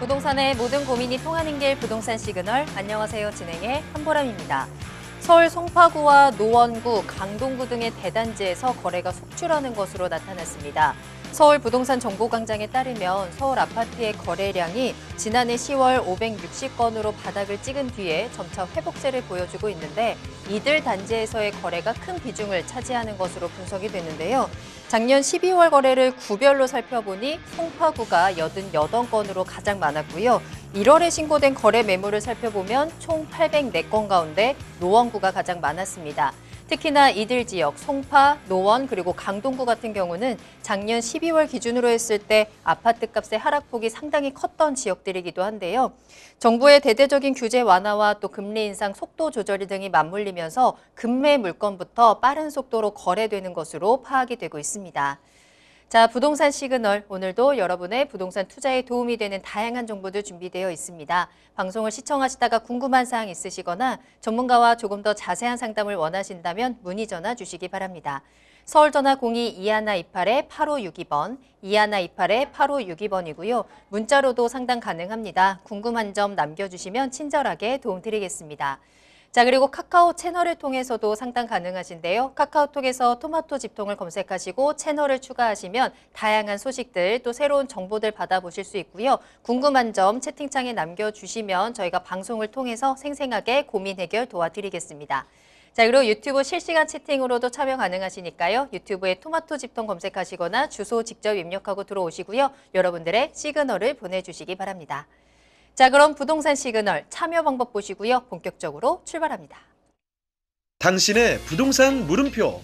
부동산의 모든 고민이 통하는 길 부동산 시그널 안녕하세요 진행의 한보람입니다. 서울 송파구와 노원구, 강동구 등의 대단지에서 거래가 속출하는 것으로 나타났습니다. 서울 부동산 정보광장에 따르면 서울 아파트의 거래량이 지난해 10월 560건으로 바닥을 찍은 뒤에 점차 회복세를 보여주고 있는데 이들 단지에서의 거래가 큰 비중을 차지하는 것으로 분석이 되는데요. 작년 12월 거래를 구별로 살펴보니 송파구가 88건으로 가장 많았고요. 1월에 신고된 거래 매물을 살펴보면 총 804건 가운데 노원구가 가장 많았습니다. 특히나 이들 지역 송파, 노원 그리고 강동구 같은 경우는 작년 12월 기준으로 했을 때 아파트 값의 하락폭이 상당히 컸던 지역들이기도 한데요. 정부의 대대적인 규제 완화와 또 금리 인상 속도 조절 등이 맞물리면서 금매 물건부터 빠른 속도로 거래되는 것으로 파악이 되고 있습니다. 자, 부동산 시그널 오늘도 여러분의 부동산 투자에 도움이 되는 다양한 정보들 준비되어 있습니다. 방송을 시청하시다가 궁금한 사항 있으시거나 전문가와 조금 더 자세한 상담을 원하신다면 문의 전화 주시기 바랍니다. 서울 전화 02-2128-8562번, 2128-8562번이고요. 문자로도 상담 가능합니다. 궁금한 점 남겨주시면 친절하게 도움드리겠습니다. 자 그리고 카카오 채널을 통해서도 상담 가능하신데요. 카카오톡에서 토마토 집통을 검색하시고 채널을 추가하시면 다양한 소식들 또 새로운 정보들 받아보실 수 있고요. 궁금한 점 채팅창에 남겨주시면 저희가 방송을 통해서 생생하게 고민 해결 도와드리겠습니다. 자 그리고 유튜브 실시간 채팅으로도 참여 가능하시니까요. 유튜브에 토마토 집통 검색하시거나 주소 직접 입력하고 들어오시고요. 여러분들의 시그널을 보내주시기 바랍니다. 자, 그럼 부동산 시그널 참여 방법 보시고요. 본격적으로 출발합니다. 당신의 부동산 물음표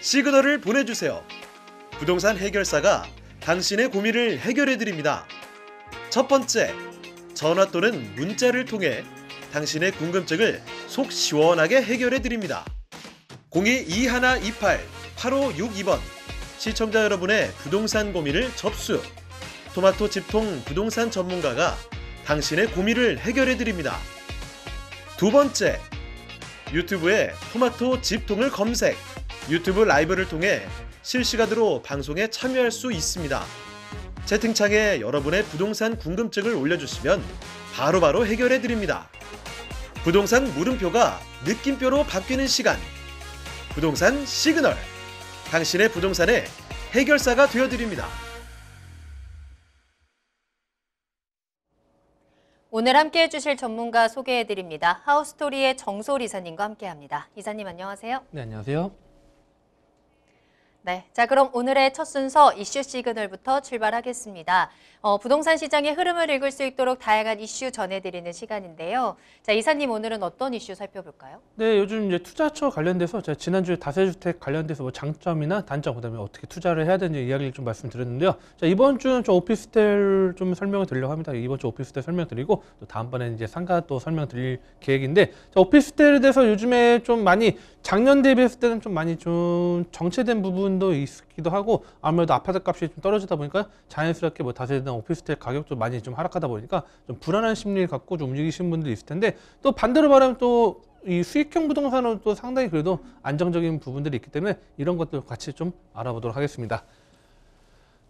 시그널을 보내주세요. 부동산 해결사가 당신의 고민을 해결해드립니다. 첫 번째, 전화 또는 문자를 통해 당신의 궁금증을 속 시원하게 해결해드립니다. 022128-8562번 시청자 여러분의 부동산 고민을 접수 토마토 집통 부동산 전문가가 당신의 고민을 해결해 드립니다. 두 번째, 유튜브에 토마토 집통을 검색, 유튜브 라이브를 통해 실시간으로 방송에 참여할 수 있습니다. 채팅창에 여러분의 부동산 궁금증을 올려주시면 바로바로 해결해 드립니다. 부동산 물음표가 느낌표로 바뀌는 시간. 부동산 시그널. 당신의 부동산에 해결사가 되어드립니다. 오늘 함께 해주실 전문가 소개해드립니다. 하우스토리의 정솔 이사님과 함께합니다. 이사님 안녕하세요. 네, 안녕하세요. 네, 자 그럼 오늘의 첫 순서 이슈 시그널부터 출발하겠습니다. 어, 부동산 시장의 흐름을 읽을 수 있도록 다양한 이슈 전해드리는 시간인데요. 자 이사님 오늘은 어떤 이슈 살펴볼까요? 네, 요즘 이제 투자처 관련돼서 제가 지난주에 다세주택 관련돼서 뭐 장점이나 단점 그다음에 어떻게 투자를 해야 되는지 이야기를 좀 말씀드렸는데요. 자 이번 주는 좀 오피스텔 좀 설명을 드리려고 합니다. 이번 주 오피스텔 설명드리고 또 다음번에 이제 상가 또 설명드릴 계획인데 자, 오피스텔에 대해서 요즘에 좀 많이 작년 대비했을 때는 좀 많이 좀 정체된 부분 부분도 있기도 하고 아무래도 아파트 값이 좀 떨어지다 보니까 자연스럽게 뭐 다세대나 오피스텔 가격도 많이 좀 하락하다 보니까 좀 불안한 심리를 갖고 좀 움직이시는 분들이 있을 텐데 또 반대로 말하면 또 이 수익형 부동산은 또 상당히 그래도 안정적인 부분들이 있기 때문에 이런 것들 같이 좀 알아보도록 하겠습니다.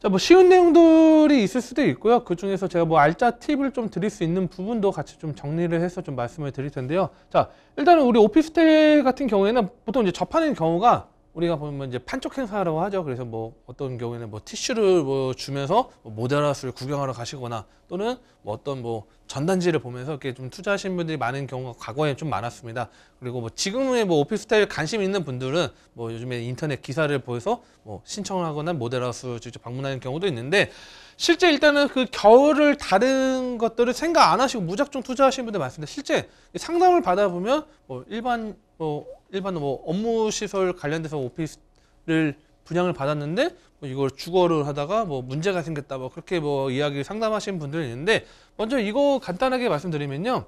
자, 뭐 쉬운 내용들이 있을 수도 있고요. 그 중에서 제가 뭐 알짜 팁을 좀 드릴 수 있는 부분도 같이 좀 정리를 해서 좀 말씀을 드릴 텐데요. 자, 일단은 우리 오피스텔 같은 경우에는 보통 이제 접하는 경우가 우리가 보면 이제 판촉 행사라고 하죠. 그래서 뭐 어떤 경우에는 뭐 티슈를 뭐 주면서 뭐 모자라스를 구경하러 가시거나 또는 뭐 어떤 뭐 전단지를 보면서 이렇게 좀 투자하신 분들이 많은 경우가 과거에 좀 많았습니다. 그리고 뭐 지금의 뭐 오피스텔 관심 있는 분들은 뭐 요즘에 인터넷 기사를 보여서 뭐 신청을 하거나 모델하우스 직접 방문하는 경우도 있는데 실제 일단은 그 겨울을 다른 것들을 생각 안 하시고 무작정 투자하시는 분들 많습니다. 실제 상담을 받아보면 뭐 일반 뭐일반뭐 업무 시설 관련돼서 오피스를 분양을 받았는데 뭐 이걸 주거를 하다가 뭐 문제가 생겼다 뭐 그렇게 뭐 이야기 상담하시는 분들이 있는데 먼저 이거 간단하게 말씀드리면요.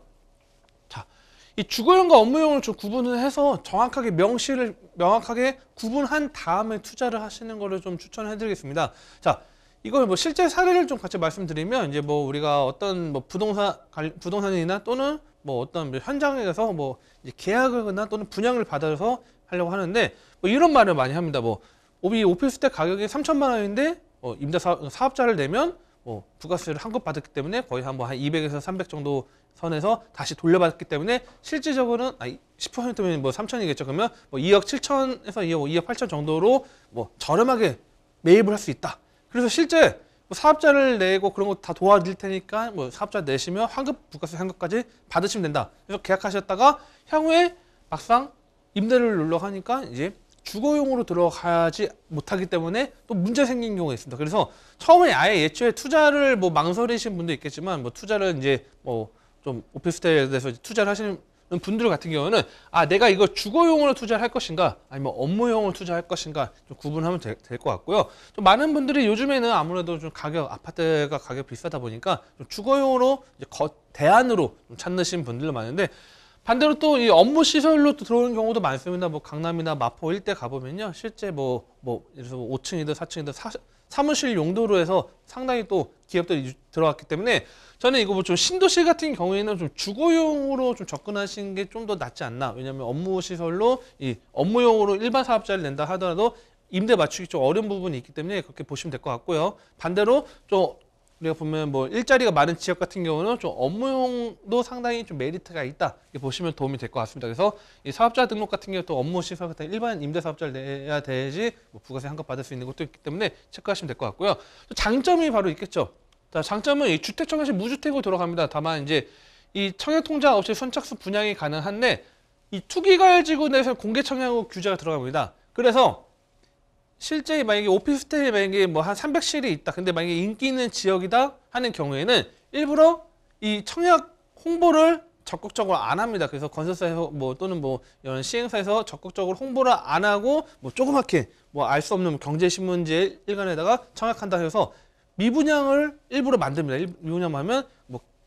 자, 이 주거용과 업무용을 좀 구분을 해서 정확하게 명시를 명확하게 구분한 다음에 투자를 하시는 거를 좀 추천해 드리겠습니다. 자, 이걸 뭐 실제 사례를 좀 같이 말씀드리면 이제 뭐 우리가 어떤 뭐 부동산 부동산이나 또는 뭐 어떤 뭐 현장에서 뭐 계약을 거나 또는 분양을 받아서 하려고 하는데 뭐 이런 말을 많이 합니다. 뭐 오비 오피스텔 가격이 3천만 원인데 어, 임대 사업, 자를 내면 뭐 부가세를 한급 받았기 때문에 거의 한 뭐한 200에서 300 정도 선에서 다시 돌려받았기 때문에 실질적으로는 아 10%면 뭐 3천이겠죠. 그러면 뭐 2억 7천에서 2억 2억 8천 정도로 뭐 저렴하게 매입을 할 수 있다. 그래서 실제 뭐 사업자를 내고 그런 거 다 도와드릴 테니까 뭐 사업자 내시면 환급 부가세 환급까지 받으시면 된다. 그래서 계약하셨다가 향후에 막상 임대를 눌러 가니까 이제 주거용으로 들어가지 못하기 때문에 또 문제 생긴 경우가 있습니다. 그래서 처음에 아예 예초에 투자를 뭐 망설이신 분도 있겠지만 뭐 투자를 이제 뭐 좀 오피스텔에 대해서 투자를 하시는 분들 같은 경우는 아 내가 이거 주거용으로 투자를 할 것인가 아니면 업무용으로 투자할 것인가 좀 구분하면 될 것 같고요. 좀 많은 분들이 요즘에는 아무래도 좀 가격 아파트가 가격 비싸다 보니까 주거용으로 이제 거, 대안으로 좀 찾으신 분들 도 많은데 반대로 또 이 업무 시설로 또 들어오는 경우도 많습니다. 뭐 강남이나 마포 일대 가보면요, 실제 뭐뭐 뭐 예를 들어 5층이든 뭐 4층이든 4 사무실 용도로 해서 상당히 또 기업들이 들어왔기 때문에 저는 이거 뭐좀 신도시 같은 경우에는 좀 주거용으로 좀 접근하시는 게 좀 더 낫지 않나. 왜냐하면 업무 시설로 이 업무용으로 일반 사업자를 낸다 하더라도 임대 맞추기 좀 어려운 부분이 있기 때문에 그렇게 보시면 될 것 같고요. 반대로 좀 우리가 보면 뭐 일자리가 많은 지역 같은 경우는 좀 업무용도 상당히 좀 메리트가 있다. 보시면 도움이 될 것 같습니다. 그래서 이 사업자 등록 같은 경우또 업무 시설 같은 일반 임대 사업자를 내야 되지 뭐 부가세 환급 받을 수 있는 것도 있기 때문에 체크하시면 될 것 같고요. 장점이 바로 있겠죠. 자, 장점은 이 주택 청약시 무주택으로 들어갑니다. 다만 이제 이 청약 통장 없이 선착순 분양이 가능한데 이 투기가열 지구 내에서 공개 청약으로 규제가 들어갑니다. 그래서 실제 만약에 오피스텔에 만약에 뭐 한 300실이 있다. 근데 만약에 인기 있는 지역이다 하는 경우에는 일부러 이 청약 홍보를 적극적으로 안 합니다. 그래서 건설사에서 뭐 또는 뭐 이런 시행사에서 적극적으로 홍보를 안 하고 뭐 조그맣게 뭐 알 수 없는 경제신문지 일간에다가 청약한다 해서 미분양을 일부러 만듭니다. 미분양하면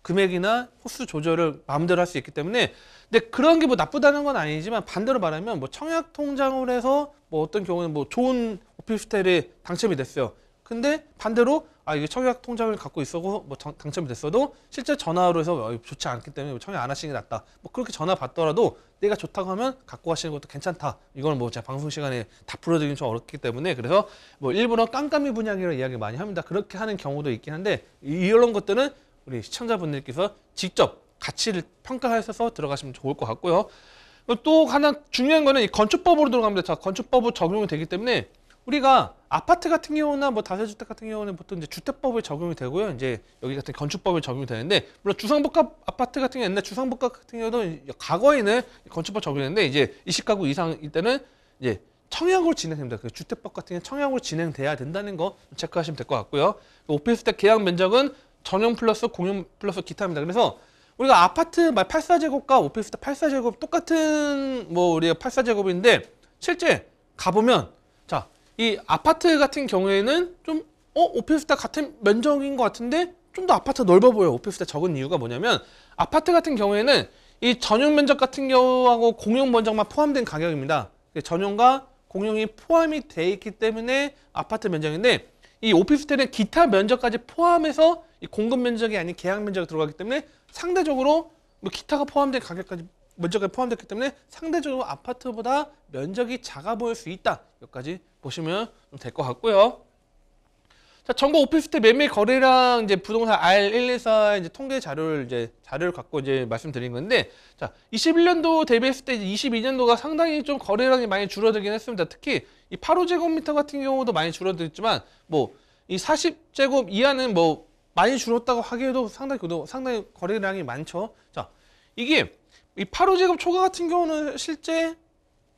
금액이나 호수 조절을 마음대로 할 수 있기 때문에 근데 그런 게 뭐 나쁘다는 건 아니지만 반대로 말하면 뭐 청약 통장을 해서 뭐 어떤 경우는 뭐 좋은 오피스텔에 당첨이 됐어요. 근데 반대로 아 이게 청약 통장을 갖고 있어고 뭐 당첨이 됐어도 실제 전화로 해서 어, 좋지 않기 때문에 뭐 청약 안 하시는 게 낫다. 뭐 그렇게 전화 받더라도 내가 좋다고 하면 갖고 가시는 것도 괜찮다. 이건 뭐 제가 방송 시간에 다 풀어드리긴 좀 어렵기 때문에 그래서 뭐 일부러 깜깜이 분양이라 이야기 많이 합니다. 그렇게 하는 경우도 있긴 한데 이런 것들은 우리 시청자분들께서 직접 가치를 평가하셔서 들어가시면 좋을 것 같고요. 또 하나 중요한 거는 이 건축법으로 들어갑니다. 자, 건축법으로 적용이 되기 때문에 우리가 아파트 같은 경우나 뭐 다세주택 같은 경우는 보통 이제 주택법에 적용이 되고요. 이제 여기 같은 건축법에 적용이 되는데 물론 주상복합 아파트 같은 경우 옛날 주상복합 같은 경우도 과거에는 건축법 적용했는데 이제 20가구 이상일 때는 이제 청약으로 진행됩니다. 그 주택법 같은 경우 청약으로 진행돼야 된다는 거 체크하시면 될 것 같고요. 오피스텔 계약 면적은 전용 플러스 공용 플러스 기타입니다. 그래서 우리가 아파트 84제곱과 오피스텔 84제곱 똑같은 뭐 우리가 84제곱인데 실제 가보면 자 이 아파트 같은 경우에는 좀어 오피스텔 같은 면적인 것 같은데 좀 더 아파트 넓어 보여 오피스텔 적은 이유가 뭐냐면 아파트 같은 경우에는 이 전용 면적 같은 경우하고 공용 면적만 포함된 가격입니다. 전용과 공용이 포함이 돼 있기 때문에 아파트 면적인데 이 오피스텔의 기타 면적까지 포함해서 이 공급 면적이 아닌 계약 면적이 들어가기 때문에 상대적으로 뭐 기타가 포함된 가격까지 면적에 포함됐기 때문에 상대적으로 아파트보다 면적이 작아 보일 수 있다. 여기까지 보시면 될 것 같고요. 자, 전국 오피스텔 매매 거래량 이제 부동산 R114 이제 통계 자료를 이제 자료를 갖고 이제 말씀드린 건데 자, 21년도 대비했을 때 22년도가 상당히 좀 거래량이 많이 줄어들긴 했습니다. 특히 이 8호제곱미터 같은 경우도 많이 줄어들었지만 뭐 이 40제곱 이하는 뭐 많이 줄었다고 하기에도 상당히 그 상당히 거래량이 많죠. 자, 이게 이 8호제곱 초과 같은 경우는 실제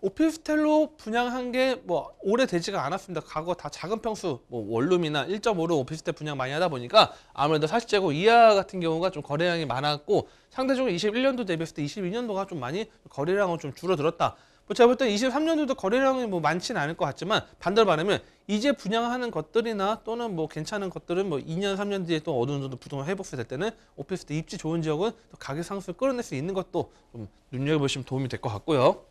오피스텔로 분양한 게 뭐 오래되지가 않았습니다. 과거 다 작은 평수, 뭐 원룸이나 1.5로 오피스텔 분양 많이 하다 보니까 아무래도 40제곱 이하 같은 경우가 좀 거래량이 많았고 상대적으로 21년도 대비했을 때 22년도가 좀 많이 거래량은 좀 줄어들었다. 뭐 제가 볼때 23년도도 거래량이 뭐 많지는 않을 것 같지만 반대로 말하면 이제 분양하는 것들이나 또는 뭐 괜찮은 것들은 뭐 2년 3년 뒤에 또 어느 정도 부동산 회복세 될 때는 오피스텔 입지 좋은 지역은 또 가격 상승을 끌어낼 수 있는 것도 좀 눈여겨보시면 도움이 될 것 같고요.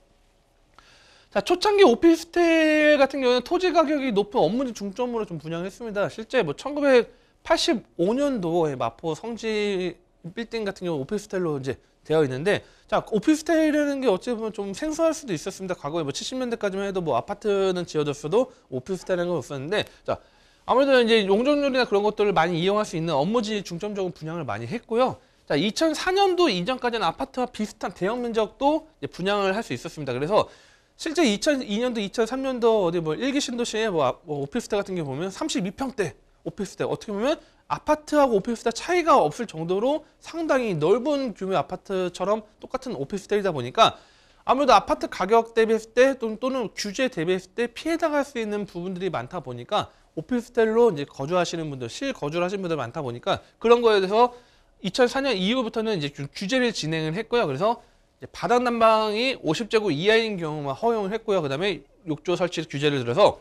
자, 초창기 오피스텔 같은 경우는 토지 가격이 높은 업무지 중점으로 좀 분양했습니다. 실제 뭐 1985년도에 마포 성지 빌딩 같은 경우 오피스텔로 이제 되어 있는데 자 오피스텔이라는 게 어찌 보면 좀 생소할 수도 있었습니다. 과거에 뭐 70년대까지만 해도 뭐 아파트는 지어졌어도 오피스텔이라는 건 없었는데 자 아무래도 이제 용적률이나 그런 것들을 많이 이용할 수 있는 업무지 중점적인 분양을 많이 했고요. 자, 2004년도 이전까지는 아파트와 비슷한 대형 면적도 분양을 할 수 있었습니다. 그래서 실제 2002년도, 2003년도 어디 뭐 일기 신도시에 뭐, 아, 뭐 오피스텔 같은 게 보면 32평대 오피스텔 어떻게 보면 아파트하고 오피스텔 차이가 없을 정도로 상당히 넓은 규모의 아파트처럼 똑같은 오피스텔이다 보니까 아무래도 아파트 가격 대비했을 때 또는, 또는 규제 대비했을 때 피해 당할 수 있는 부분들이 많다 보니까 오피스텔로 이제 거주하시는 분들, 실거주를 하시는 분들 많다 보니까 그런 거에 대해서 2004년 이후부터는 이제 규제를 진행을 했고요. 그래서 바닥 난방이 50제곱 이하인 경우만 허용을 했고요. 그 다음에 욕조 설치 규제를 들어서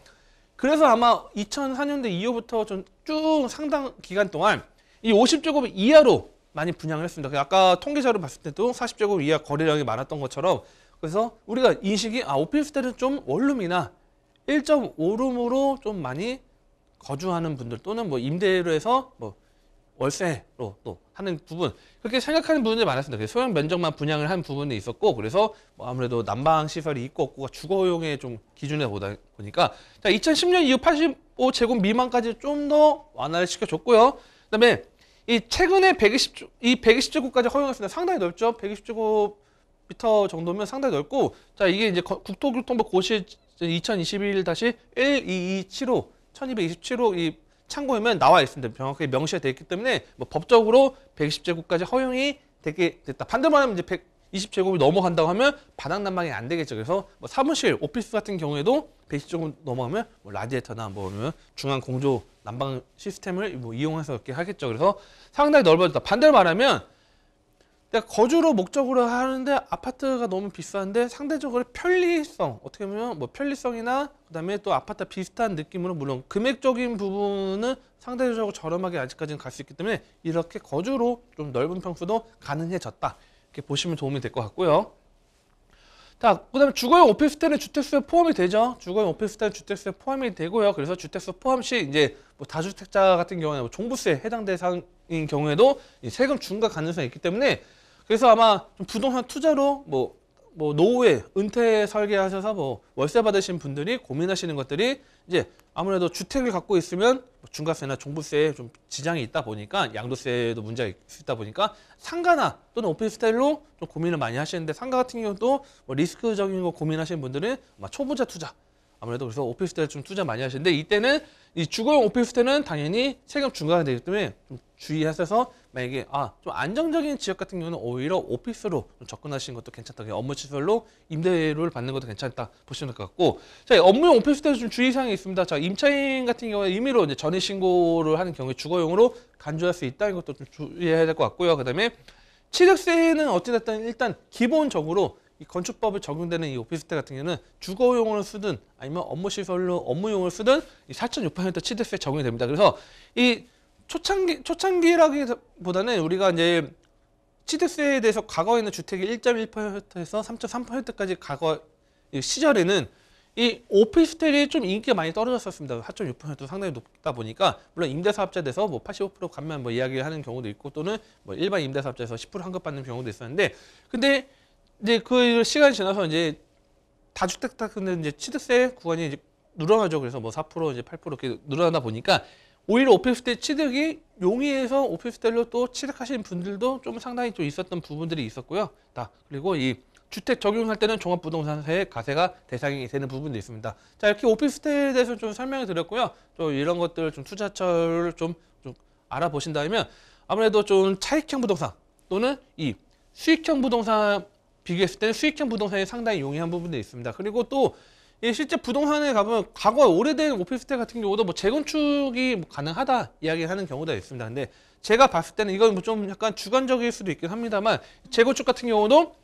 그래서 아마 2004년대 이후부터 좀 쭉 상당 기간 동안 이 50제곱 이하로 많이 분양을 했습니다. 그러니까 아까 통계자료 봤을 때도 40제곱 이하 거래량이 많았던 것처럼 그래서 우리가 인식이 아 오피스텔은 좀 원룸이나 1.5룸으로 좀 많이 거주하는 분들 또는 뭐 임대로 해서 뭐 월세로 또 하는 부분 그렇게 생각하는 부분이 많았습니다. 소형 면적만 분양을 한 부분이 있었고 그래서 뭐 아무래도 난방 시설이 있고 없고 주거 용의좀 기준에 보다 보니까 자 2010년 이후 85제곱 미만까지 좀 더 완화를 시켜줬고요. 그다음에 이 최근에 120이 120제곱까지 허용했습니다. 상당히 넓죠. 120제곱 미터 정도면 상당히 넓고 자 이게 이제 국토교통부 고시 2021-12275 1227호 이 참고하면 나와 있습니다. 정확하게 명시가 되어 있기 때문에 뭐 법적으로 120제곱까지 허용이 되게 됐다. 반대로 하면 이제 120제곱이 넘어간다고 하면 바닥난방이 안 되겠죠. 그래서 뭐 사무실, 오피스 같은 경우에도 120제곱 넘어가면 뭐라디에터나뭐 중앙 공조 난방 시스템을 뭐 이용해서 이렇게 하겠죠. 그래서 상당히 넓어졌다. 반대로 말하면 그러니까 거주로 목적으로 하는데 아파트가 너무 비싼데 상대적으로 편리성 어떻게 보면 뭐 편리성이나 그다음에 또 아파트 비슷한 느낌으로 물론 금액적인 부분은 상대적으로 저렴하게 아직까지는 갈 수 있기 때문에 이렇게 거주로 좀 넓은 평수도 가능해졌다 이렇게 보시면 도움이 될 것 같고요. 자, 그다음에 주거용 오피스텔은 주택수에 포함이 되죠. 주거용 오피스텔 주택수에 포함이 되고요. 그래서 주택수 포함 시 이제 뭐 다주택자 같은 경우에 뭐 종부세 해당 대상인 경우에도 세금 중과 가능성이 있기 때문에 그래서 아마 부동산 투자로 뭐, 뭐 노후에 은퇴 설계하셔서 뭐 월세 받으신 분들이 고민하시는 것들이 이제 아무래도 주택을 갖고 있으면 뭐 중과세나 종부세에 좀 지장이 있다 보니까 양도세도 문제가 있다 보니까 상가나 또는 오피스텔로 좀 고민을 많이 하시는데 상가 같은 경우도 뭐 리스크적인 거 고민하시는 분들은 아마 초보자 투자 아무래도 그래서 오피스텔 좀 투자 많이 하시는데 이때는 이 주거용 오피스텔은 당연히 세금 중과가 되기 때문에 좀 주의하셔서 만약에 아 좀 안정적인 지역 같은 경우는 오히려 오피스로 접근하시는 것도 괜찮다. 업무 시설로 임대료를 받는 것도 괜찮다 보시면 될것 같고 자 업무용 오피스텔 좀 주의사항이 있습니다. 자 임차인 같은 경우에 임의로 이제 전입 신고를 하는 경우에 주거용으로 간주할 수 있다는 것도 좀 주의해야 될 것 같고요. 그다음에 취득세는 어찌됐든 일단 기본적으로 이 건축법에 적용되는 이 오피스텔 같은 경우는 주거용으로 쓰든 아니면 업무시설로 업무용으로 쓰든 이 4,600m 취득세 적용이 됩니다. 그래서 이 초창기 초창기라기보다는 우리가 이제 취득세에 대해서 과거에는 있 주택이 1.1%에서 3.3%까지 과거 시절에는 이 오피스텔이 좀 인기가 많이 떨어졌었습니다. 4.6%도 상당히 높다 보니까 물론 임대사업자 돼서 뭐 85% 감면 뭐 이야기하는 경우도 있고 또는 뭐 일반 임대사업자에서 10% 환급 받는 경우도 있었는데 근데 이제 그 시간이 지나서 이제 다주택딱 근데 이제 취득세 구간이 이제 늘어나죠. 그래서 뭐 4% 이제 8% 이렇게 늘어나다 보니까 오히려 오피스텔 취득이 용이해서 오피스텔로 또 취득하신 분들도 좀 상당히 좀 있었던 부분들이 있었고요. 다 그리고 이 주택 적용할 때는 종합부동산세 가세가 대상이 되는 부분도 있습니다. 자 이렇게 오피스텔에 대해서 좀 설명을 드렸고요. 또 이런 것들 좀 투자처를 좀, 좀 알아보신다면 아무래도 좀 차익형 부동산 또는 이 수익형 부동산 비교했을 때는 수익형 부동산이 상당히 용이한 부분도 있습니다. 그리고 또 실제 부동산에 가보면 과거 오래된 오피스텔 같은 경우도 뭐 재건축이 뭐 가능하다 이야기하는 경우도 있습니다. 근데 제가 봤을 때는 이건 뭐 좀 약간 주관적일 수도 있긴 합니다만 재건축 같은 경우도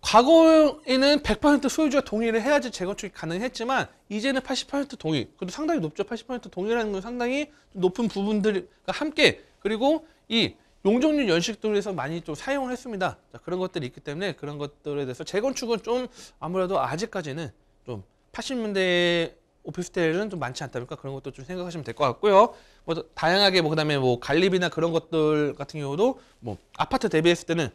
과거에는 100%소유주가 동의를 해야지 재건축이 가능했지만 이제는 8 0 동의 그래도 상당히 높죠. 8 0 동의라는 건 상당히 높은 부분들과 함께 그리고 이 용적률 연식들에서 많이 좀 사용을 했습니다. 자, 그런 것들이 있기 때문에 그런 것들에 대해서 재건축은 좀 아무래도 아직까지는 좀 80년대 오피스텔은 좀 많지 않다 보니까 그런 것도 좀 생각하시면 될 것 같고요. 뭐 다양하게 뭐 그다음에 뭐 관리비나 그런 것들 같은 경우도 뭐 아파트 대비했을 때는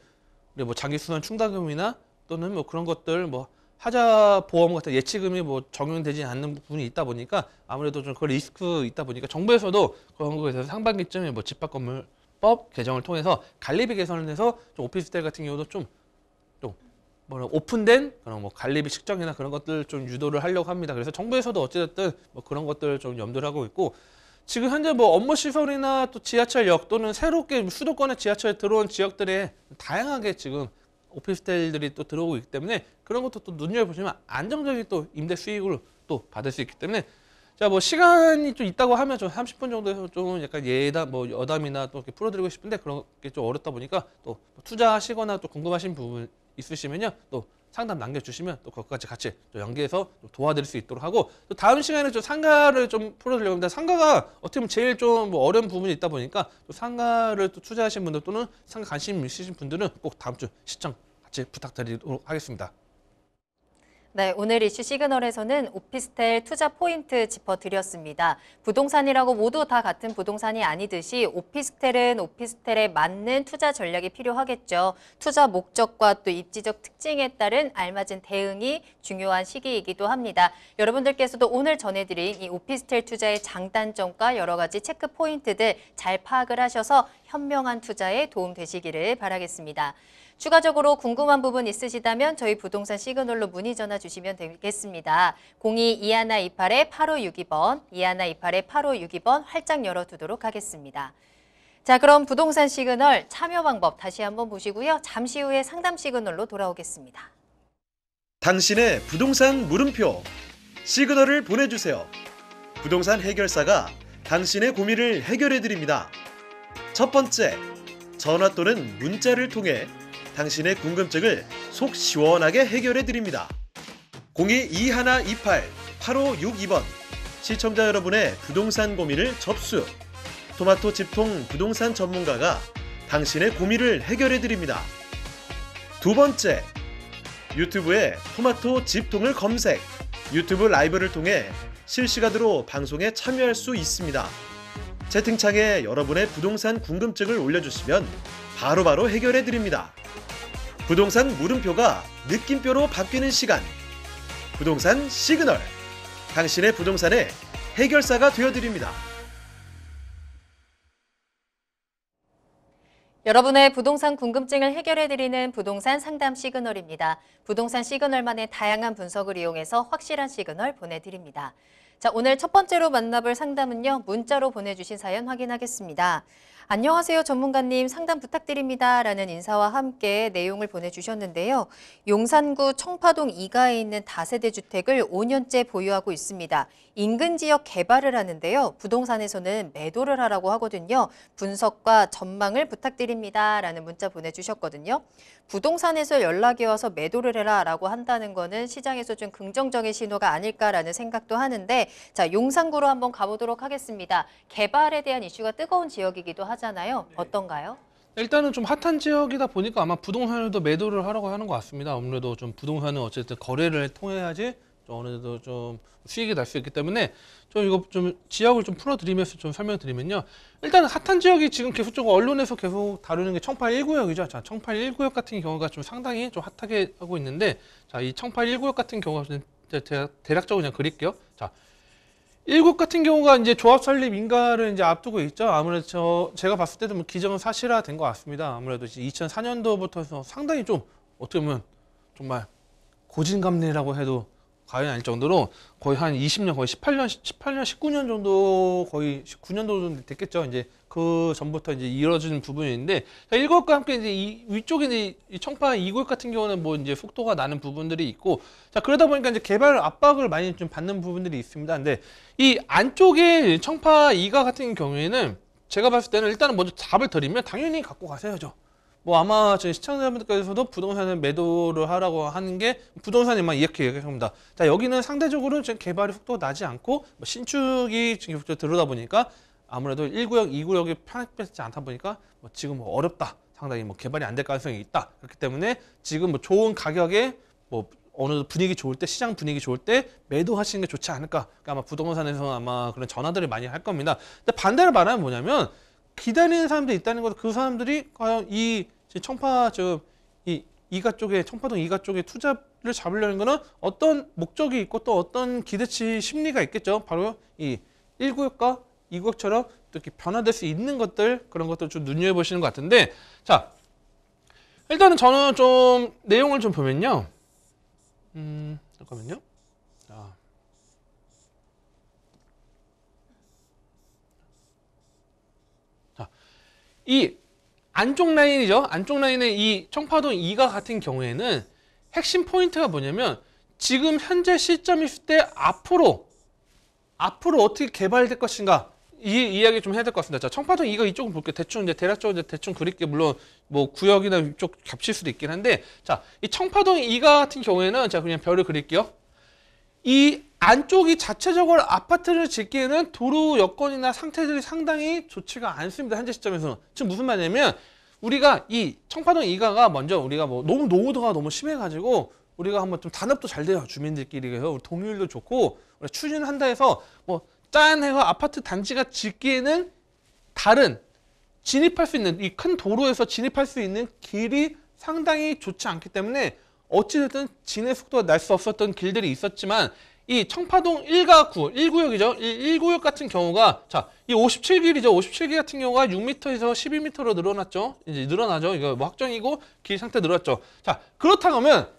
뭐장기 수선 충당금이나 또는 뭐 그런 것들 뭐 하자 보험 같은 예치금이 뭐 적용되지 않는 부분이 있다 보니까 아무래도 좀 그 리스크 있다 보니까 정부에서도 그런 것에 대해서 상반기쯤에 뭐 집합 건물 법 개정을 통해서 갈리비 개선을 해서 좀 오피스텔 같은 경우도 좀, 좀 오픈된 그런 뭐 관리비 측정이나 그런 것들 좀 유도를 하려고 합니다. 그래서 정부에서도 어찌됐든 뭐 그런 것들을 좀 염두를 하고 있고 지금 현재 뭐 업무 시설이나 또 지하철역 또는 새롭게 수도권에 지하철 들어온 지역들에 다양하게 지금 오피스텔들이 또 들어오고 있기 때문에 그런 것도 또 눈여겨보시면 안정적인 또 임대 수익을 또 받을 수 있기 때문에 자, 뭐 시간이 좀 있다고 하면 좀 30분 정도에좀 약간 예담, 뭐 여담이나 또 이렇게 풀어드리고 싶은데 그런 게 좀 어렵다 보니까 또 뭐 투자하시거나 또 궁금하신 부분 있으시면요 또 상담 남겨주시면 또 그것까지 같이 또 연계해서 좀 도와드릴 수 있도록 하고 또 다음 시간에 좀 상가를 좀 풀어드리려고 합니다. 상가가 어떻게 보면 제일 좀뭐 어려운 부분이 있다 보니까 또 상가를 또 투자하신 분들 또는 상가 관심 있으신 분들은 꼭 다음 주 시청 같이 부탁드리도록 하겠습니다. 네, 오늘 이슈 시그널에서는 오피스텔 투자 포인트 짚어드렸습니다. 부동산이라고 모두 다 같은 부동산이 아니듯이 오피스텔은 오피스텔에 맞는 투자 전략이 필요하겠죠. 투자 목적과 또 입지적 특징에 따른 알맞은 대응이 중요한 시기이기도 합니다. 여러분들께서도 오늘 전해드린 이 오피스텔 투자의 장단점과 여러 가지 체크 포인트들 잘 파악을 하셔서 현명한 투자에 도움되시기를 바라겠습니다. 추가적으로 궁금한 부분 있으시다면 저희 부동산 시그널로 문의 전화 주시면 되겠습니다. 02-2128-8562번, 2128-8562번 활짝 열어두도록 하겠습니다. 자, 그럼 부동산 시그널 참여 방법 다시 한번 보시고요. 잠시 후에 상담 시그널로 돌아오겠습니다. 당신의 부동산 물음표 시그널을 보내주세요. 부동산 해결사가 당신의 고민을 해결해드립니다. 첫 번째, 전화 또는 문자를 통해 당신의 궁금증을 속 시원하게 해결해 드립니다. 022128-8562번 시청자 여러분의 부동산 고민을 접수 토마토 집통 부동산 전문가가 당신의 고민을 해결해 드립니다. 두 번째, 유튜브에 토마토 집통을 검색 유튜브 라이브를 통해 실시간으로 방송에 참여할 수 있습니다. 채팅창에 여러분의 부동산 궁금증을 올려주시면 바로바로 바로 해결해드립니다. 부동산 물음표가 느낌표로 바뀌는 시간. 부동산 시그널. 당신의 부동산에 해결사가 되어드립니다. 여러분의 부동산 궁금증을 해결해드리는 부동산 상담 시그널입니다. 부동산 시그널만의 다양한 분석을 이용해서 확실한 시그널 보내드립니다. 자, 오늘 첫 번째로 만나볼 상담은요. 문자로 보내주신 사연 확인하겠습니다. 안녕하세요 전문가님 상담 부탁드립니다 라는 인사와 함께 내용을 보내주셨는데요. 용산구 청파동 2가에 있는 다세대 주택을 5년째 보유하고 있습니다. 인근 지역 개발을 하는데요. 부동산에서는 매도를 하라고 하거든요. 분석과 전망을 부탁드립니다 라는 문자 보내주셨거든요. 부동산에서 연락이 와서 매도를 해라 라고 한다는 거는 시장에서 좀 긍정적인 신호가 아닐까라는 생각도 하는데 자 용산구로 한번 가보도록 하겠습니다. 개발에 대한 이슈가 뜨거운 지역이기도 하죠. 하잖아요. 네. 어떤가요? 일단은 좀 핫한 지역이다 보니까 아마 부동산에도 매도를 하라고 하는 것 같습니다. 아무래도 좀 부동산은 어쨌든 거래를 통해야지 좀 어느 정도 좀 수익이 날 수 있기 때문에 좀 이거 좀 지역을 좀 풀어드리면서 좀 설명드리면요. 일단 은 핫한 지역이 지금 계속적으로 언론에서 계속 다루는 게 청파 1구역이죠. 자, 청파 1구역 같은 경우가 좀 상당히 좀 핫하게 하고 있는데 자, 이 청파 1구역 같은 경우가 제가 대략적으로 그냥 그릴게요. 자, 일국 같은 경우가 이제 조합 설립 인가를 이제 앞두고 있죠. 아무래도 저 제가 봤을 때도 뭐 기정은 사실화된 것 같습니다. 아무래도 2004년도부터 해서 상당히 좀 어떻게 보면 정말 고진감리라고 해도 과연 아닐 정도로 거의 한 20년, 거의 18년, 18년, 19년 정도 거의 19년도 정도 됐겠죠. 이제 그 전부터 이제 이뤄지는 부분인데 일곱과 함께 이제 이 위쪽에 이제 청파 이골 같은 경우는 뭐 이제 속도가 나는 부분들이 있고 자 그러다 보니까 이제 개발 압박을 많이 좀 받는 부분들이 있습니다. 근데 이 안쪽에 청파 이가 같은 경우에는 제가 봤을 때는 일단은 먼저 잡을 드리면 당연히 갖고 가세요죠. 뭐 아마 저희 시청자분들께서도 부동산을 매도를 하라고 하는 게부동산이만 이렇게 얘기합니다. 자 여기는 상대적으로 지금 개발의 속도가 나지 않고 뭐 신축이 지금 들어다 보니까 아무래도 1구역, 2구역이 편입되지 않다 보니까 뭐 지금 뭐 어렵다. 상당히 뭐 개발이 안 될 가능성이 있다. 그렇기 때문에 지금 뭐 좋은 가격에 뭐 어느 분위기 좋을 때 시장 분위기 좋을 때 매도하시는 게 좋지 않을까 그러니까 아마 부동산에서 아마 그런 전화들을 많이 할 겁니다 근데 반대로 말하면 뭐냐면 기다리는 사람들이 있다는 것은 그 사람들이 과연 이 청파 좀이 이가 쪽에 청파동 이가 쪽에 투자를 잡으려는 거는 어떤 목적이 있고 또 어떤 기대치 심리가 있겠죠 바로 이 1구역과 이것처럼 또 이렇게 변화될 수 있는 것들 그런 것들 좀 눈여겨보시는 것 같은데 자 일단은 저는 좀 내용을 좀 보면요 음 잠깐만요 자. 자, 이 안쪽 라인이죠 안쪽 라인의 이 청파동 2가 같은 경우에는 핵심 포인트가 뭐냐면 지금 현재 시점일 때 앞으로 앞으로 어떻게 개발될 것인가 이 이야기 좀 해야 될 것 같습니다. 자, 청파동 이거 이쪽은 볼게요. 대충 이제 대략 적으로 대충 그릴게 물론 뭐 구역이나 이쪽 겹칠 수도 있긴 한데 자, 이 청파동 이 같은 경우에는 자, 그냥 별을 그릴게요. 이 안쪽이 자체적으로 아파트를 짓기에는 도로 여건이나 상태들이 상당히 좋지가 않습니다. 현재 시점에서는. 지금 무슨 말이냐면 우리가 이 청파동 이가가 먼저 우리가 뭐 너무 노후도가 너무 심해가지고 우리가 한번 좀 단합도 잘 돼요. 주민들끼리 그래서 동일도 좋고 우리가 추진한다 해서 뭐짠 해서 아파트 단지가 짓기에는 다른 진입할 수 있는 이 큰 도로에서 진입할 수 있는 길이 상당히 좋지 않기 때문에 어찌됐든 진의 속도가 날 수 없었던 길들이 있었지만 이 청파동 1가 9, 1구역이죠. 1, 1구역 같은 경우가 자, 이 57길이죠. 57길 같은 경우가 6m에서 12m로 늘어났죠. 이제 늘어나죠. 이거 뭐 확정이고 길 상태 늘었죠. 자, 그렇다면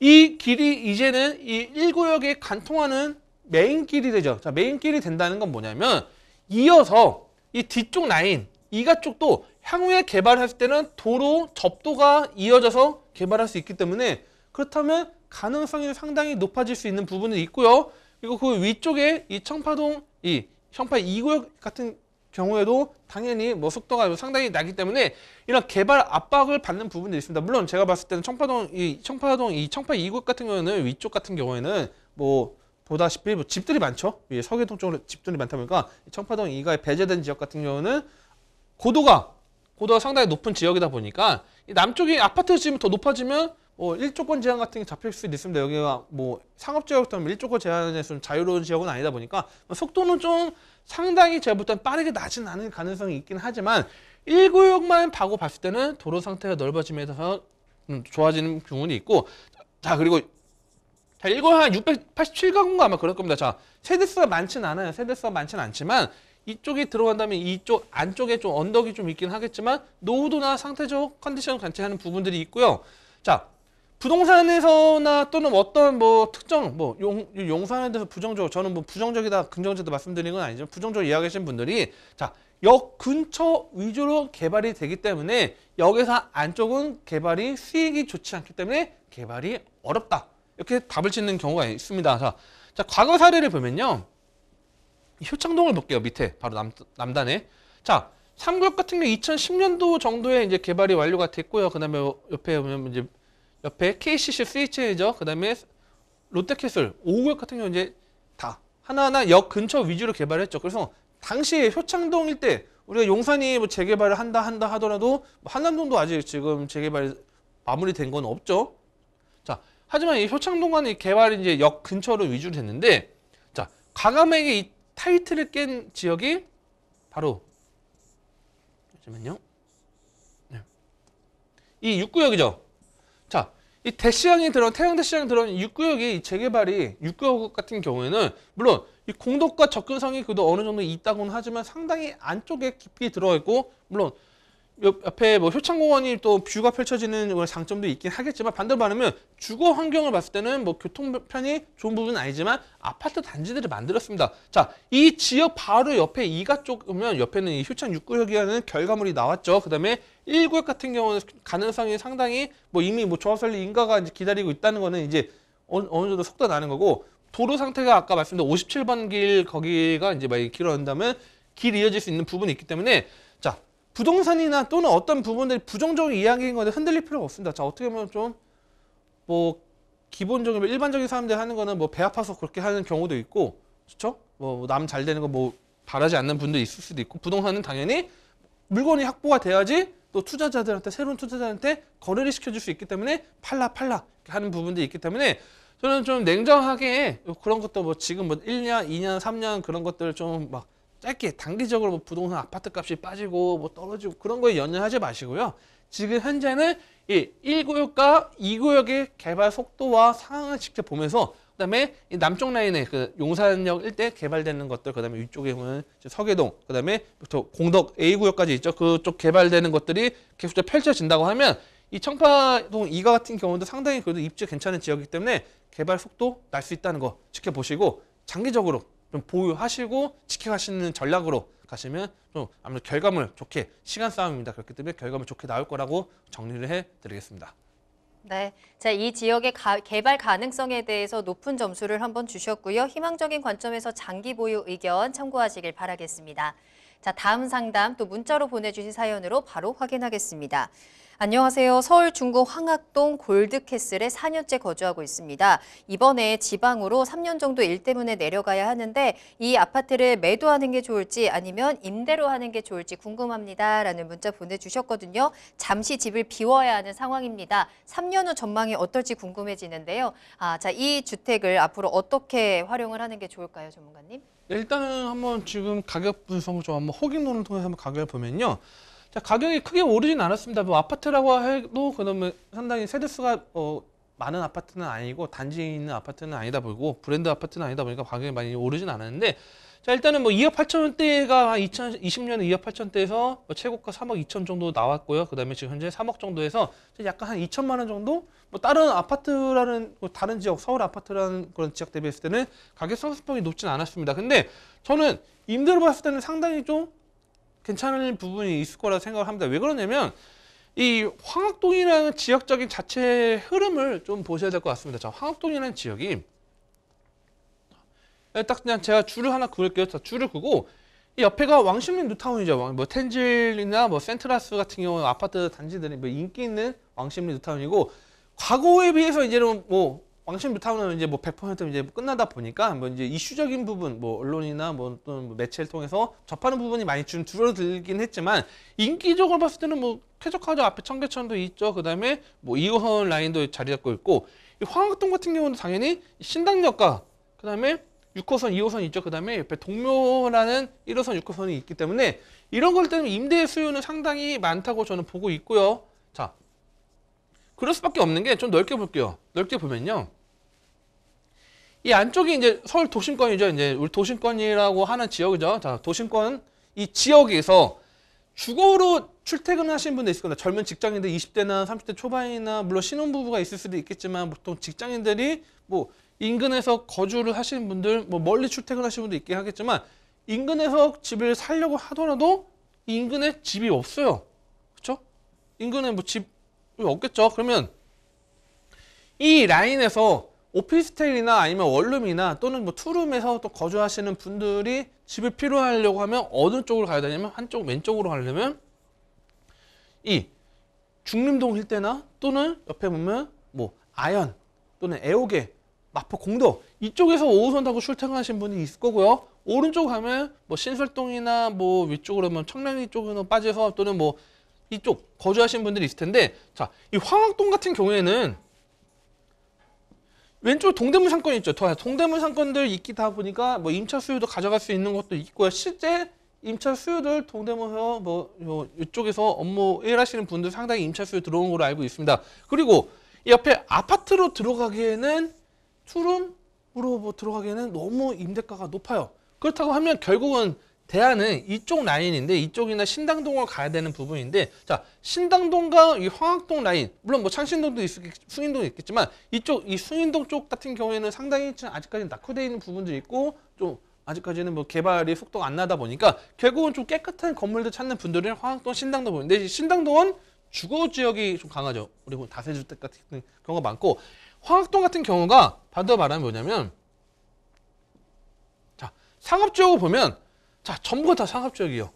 이 길이 이제는 이 1구역에 간통하는 메인길이 되죠. 자, 메인길이 된다는 건 뭐냐면 이어서 이 뒤쪽 라인, 이가 쪽도 향후에 개발할 때는 도로 접도가 이어져서 개발할 수 있기 때문에 그렇다면 가능성이 상당히 높아질 수 있는 부분이 있고요. 그리고 그 위쪽에 이 청파동 이 청파 2구역 같은 경우에도 당연히 뭐 속도가 상당히 나기 때문에 이런 개발 압박을 받는 부분도 있습니다. 물론 제가 봤을 때는 청파동 이 청파동 이 청파 2구역 같은 경우에는 위쪽 같은 경우에는 뭐 보다시피 뭐 집들이 많죠. 위에 서계동 쪽으로 집들이 많다 보니까 청파동 이가에 배제된 지역 같은 경우는 고도가 고도가 상당히 높은 지역이다 보니까 남쪽이 아파트 지금더 높아지면 뭐 1조권 제한 같은 게 잡힐 수도 있습니다. 여기가 뭐상업지역처면 1조권 제한에서는 자유로운 지역은 아니다 보니까 속도는 좀 상당히 제가 볼땐 빠르게 나진 않을 가능성이 있긴 하지만 1구역만 봐고 봤을 때는 도로 상태가 넓어짐에 따라서 좋아지는 부분이 있고 자 그리고 이거 한 687가구인가 아마 그럴 겁니다. 자, 세대수가 많진 않아요. 세대수가 많진 않지만 이쪽이 들어간다면 이쪽 안쪽에 좀 언덕이 좀 있긴 하겠지만 노후도나 상태적 컨디션 을 관찰하는 부분들이 있고요. 자, 부동산에서나 또는 어떤 뭐 특정 뭐 용, 용산에 대해서 부정적 저는 뭐 부정적이다 긍정적이다 말씀드리는 건 아니지만 부정적으로 이야기하신 분들이 자, 역 근처 위주로 개발이 되기 때문에 역에서 안쪽은 개발이 수익이 좋지 않기 때문에 개발이 어렵다. 이렇게 답을 짓는 경우가 있습니다. 자, 자 과거 사례를 보면요. 효창동을 볼게요. 밑에 바로 남, 남단에. 자, 삼구역 같은 경우 2010년도 정도에 이제 개발이 완료가 됐고요. 그다음에 옆에 보면 이제 옆에 KCC 스위치죠. 그다음에 롯데캐슬 오구역 같은 경우 이제 다 하나하나 역 근처 위주로 개발했죠. 그래서 당시에 효창동 일때 우리가 용산이 뭐 재개발을 한다 한다 하더라도 뭐 한남동도 아직 지금 재개발 마무리된 건 없죠. 하지만 이효창동관의 개발이 이제 역 근처로 위주로 됐는데 자 가감에게 이 타이틀을 깬 지역이 바로 잠시만요. 네. 이육구역이죠 자, 이대시양에 들어온 태양 대시양에 들어온 육구역이 재개발이 육구역 같은 경우에는 물론 이 공덕과 접근성이 그도 어느 정도 있다고는 하지만 상당히 안쪽에 깊이 들어가 있고 물론 옆, 에뭐 효창공원이 또 뷰가 펼쳐지는 뭐 장점도 있긴 하겠지만 반대로 말하면 주거 환경을 봤을 때는 뭐 교통편이 좋은 부분은 아니지만 아파트 단지들을 만들었습니다. 자, 이 지역 바로 옆에 이가 쪽이면 옆에는 이 효창 6구역이라는 결과물이 나왔죠. 그 다음에 1구역 같은 경우는 가능성이 상당히 뭐 이미 뭐 조합설립 인가가 이제 기다리고 있다는 거는 이제 어느, 어느 정도 속도 나는 거고 도로 상태가 아까 말씀드린 57번 길 거기가 이제 만 길어온다면 길 이어질 수 있는 부분이 있기 때문에 부동산이나 또는 어떤 부분들이 부정적인 이야기인 건데 흔들릴 필요가 없습니다. 자 어떻게 보면 좀 뭐 기본적인 일반적인 사람들이 하는 거는 뭐 배 아파서 그렇게 하는 경우도 있고 그렇죠? 뭐 남잘 뭐 되는 거 뭐 바라지 않는 분도 있을 수도 있고 부동산은 당연히 물건이 확보가 돼야지 또 투자자들한테 새로운 투자자한테 거래를 시켜줄 수 있기 때문에 팔라 팔라 하는 부분도 있기 때문에 저는 좀 냉정하게 그런 것도 뭐 지금 뭐 1년, 2년, 3년 그런 것들 좀막 짧게 단기적으로 뭐 부동산 아파트 값이 빠지고 뭐 떨어지고 그런 거에 연연하지 마시고요. 지금 현재는 이 1구역과 2구역의 개발 속도와 상황을 직접 보면서 그다음에 이 남쪽 라인에 그 용산역 일대 개발되는 것들 그다음에 위쪽에 보면 서계동 그다음에 공덕 A 구역까지 있죠. 그쪽 개발되는 것들이 계속 펼쳐진다고 하면 이 청파동 2가 같은 경우도 상당히 그래도 입지 괜찮은 지역이기 때문에 개발 속도 날 수 있다는 거 지켜보시고 장기적으로 좀 보유하시고 지켜가시는 전략으로 가시면 좀 아무래도 결과물 좋게 시간 싸움입니다. 그렇기 때문에 결과물 좋게 나올 거라고 정리를 해드리겠습니다. 네, 자, 이 지역의 가, 개발 가능성에 대해서 높은 점수를 한번 주셨고요. 희망적인 관점에서 장기 보유 의견 참고하시길 바라겠습니다. 자, 다음 상담 또 문자로 보내주신 사연으로 바로 확인하겠습니다. 안녕하세요. 서울 중구 황학동 골드캐슬에 4년째 거주하고 있습니다. 이번에 지방으로 3년 정도 일 때문에 내려가야 하는데 이 아파트를 매도하는 게 좋을지 아니면 임대로 하는 게 좋을지 궁금합니다. 라는 문자 보내주셨거든요. 잠시 집을 비워야 하는 상황입니다. 3년 후 전망이 어떨지 궁금해지는데요. 아, 자, 이 주택을 앞으로 어떻게 활용을 하는 게 좋을까요, 전문가님? 네, 일단은 한번 지금 가격 분석을 좀 한번 호기론을 통해서 한번 가격을 보면요. 자, 가격이 크게 오르진 않았습니다. 뭐 아파트라고 해도 그놈면 상당히 세대수가 어, 많은 아파트는 아니고 단지에 있는 아파트는 아니다 보고 브랜드 아파트는 아니다 보니까 가격이 많이 오르진 않았는데 자 일단은 뭐 2억 8천 원대가 2020년에 2억 8천 대에서 뭐 최고가 3억 2천 정도 나왔고요. 그다음에 지금 현재 3억 정도에서 약간 한 2천만 원 정도 뭐 다른 아파트라는 뭐 다른 지역 서울 아파트라는 그런 지역 대비했을 때는 가격 상승폭이 높진 않았습니다. 근데 저는 임대로 봤을 때는 상당히 좀 괜찮은 부분이 있을 거라 생각을 합니다. 왜 그러냐면 이 황학동이라는 지역적인 자체 흐름을 좀 보셔야 될 것 같습니다. 자, 황학동이라는 지역이 예, 딱 그냥 제가 줄을 하나 그을게요. 자, 줄을 그고 이 옆에가 왕십리 뉴타운이죠. 뭐 텐질이나 뭐 센트라스 같은 경우 아파트 단지들이 뭐 인기 있는 왕십리 뉴타운이고 과거에 비해서 이제는 뭐 왕십리 타운은 이제 뭐 100% 이제 끝나다 보니까 뭐 이제 이슈적인 부분, 뭐 언론이나 뭐 또는 뭐 매체를 통해서 접하는 부분이 많이 좀 줄어들긴 했지만 인기적으로 봤을 때는 뭐 쾌적하죠. 앞에 청계천도 있죠. 그다음에 뭐 2호선 라인도 자리 잡고 있고 황학동 같은 경우는 당연히 신당역과 그다음에 6호선, 2호선 있죠. 그다음에 옆에 동묘라는 1호선, 6호선이 있기 때문에 이런 걸 때문에 임대 수요는 상당히 많다고 저는 보고 있고요. 자, 그럴 수밖에 없는 게 좀 넓게 볼게요. 넓게 보면요. 이 안쪽이 이제 서울 도심권이죠. 이제 우리 도심권이라고 하는 지역이죠. 자, 도심권 이 지역에서 주거로 출퇴근하신 분들 있을 겁니다. 젊은 직장인들 20대나 30대 초반이나 물론 신혼부부가 있을 수도 있겠지만 보통 직장인들이 뭐 인근에서 거주를 하시는 분들 뭐 멀리 출퇴근하시는 분도 있긴 하겠지만 인근에서 집을 살려고 하더라도 인근에 집이 없어요. 그렇죠? 인근에 뭐 집이 없겠죠. 그러면 이 라인에서 오피스텔이나 아니면 원룸이나 또는 뭐 투룸에서 또 거주하시는 분들이 집을 필요하려고 하면 어느 쪽으로 가야 되냐면 한쪽 왼쪽으로 가려면 이 중림동 일대나 또는 옆에 보면 뭐아연 또는 애옥에 마포 공덕 이쪽에서 5호선 타고 출퇴근하신 분이 있을 거고요. 오른쪽 가면 뭐 신설동이나 뭐 위쪽으로 하면 청량리 쪽으로 빠져서 또는 뭐 이쪽 거주하신 분들이 있을 텐데 자 이 황학동 같은 경우에는 왼쪽 동대문 상권 있죠. 동대문 상권들 있기다 보니까 뭐 임차 수요도 가져갈 수 있는 것도 있고요. 실제 임차 수요들 동대문에서 뭐 이쪽에서 업무 일하시는 분들 상당히 임차 수요 들어온 걸로 알고 있습니다. 그리고 옆에 아파트로 들어가기에는 투룸으로 뭐 들어가기에는 너무 임대가가 높아요. 그렇다고 하면 결국은 대안은 이쪽 라인인데 이쪽이나 신당동으로 가야 되는 부분인데 자 신당동과 이 황학동 라인 물론 뭐 창신동도 있, 숭인동도 있겠지만 이쪽 이 숭인동 쪽 같은 경우에는 상당히 아직까지는 낙후되어 있는 부분도 있고 좀 아직까지는 뭐 개발이 속도가 안 나다 보니까 결국은 좀 깨끗한 건물들 찾는 분들은 황학동 신당동 보는데 신당동은 주거 지역이 좀 강하죠 그리고 다세주택 같은 경우가 많고 황학동 같은 경우가 반대로 말하면 뭐냐면 자 상업지역을 보면 자, 전부가 다 상업적이요.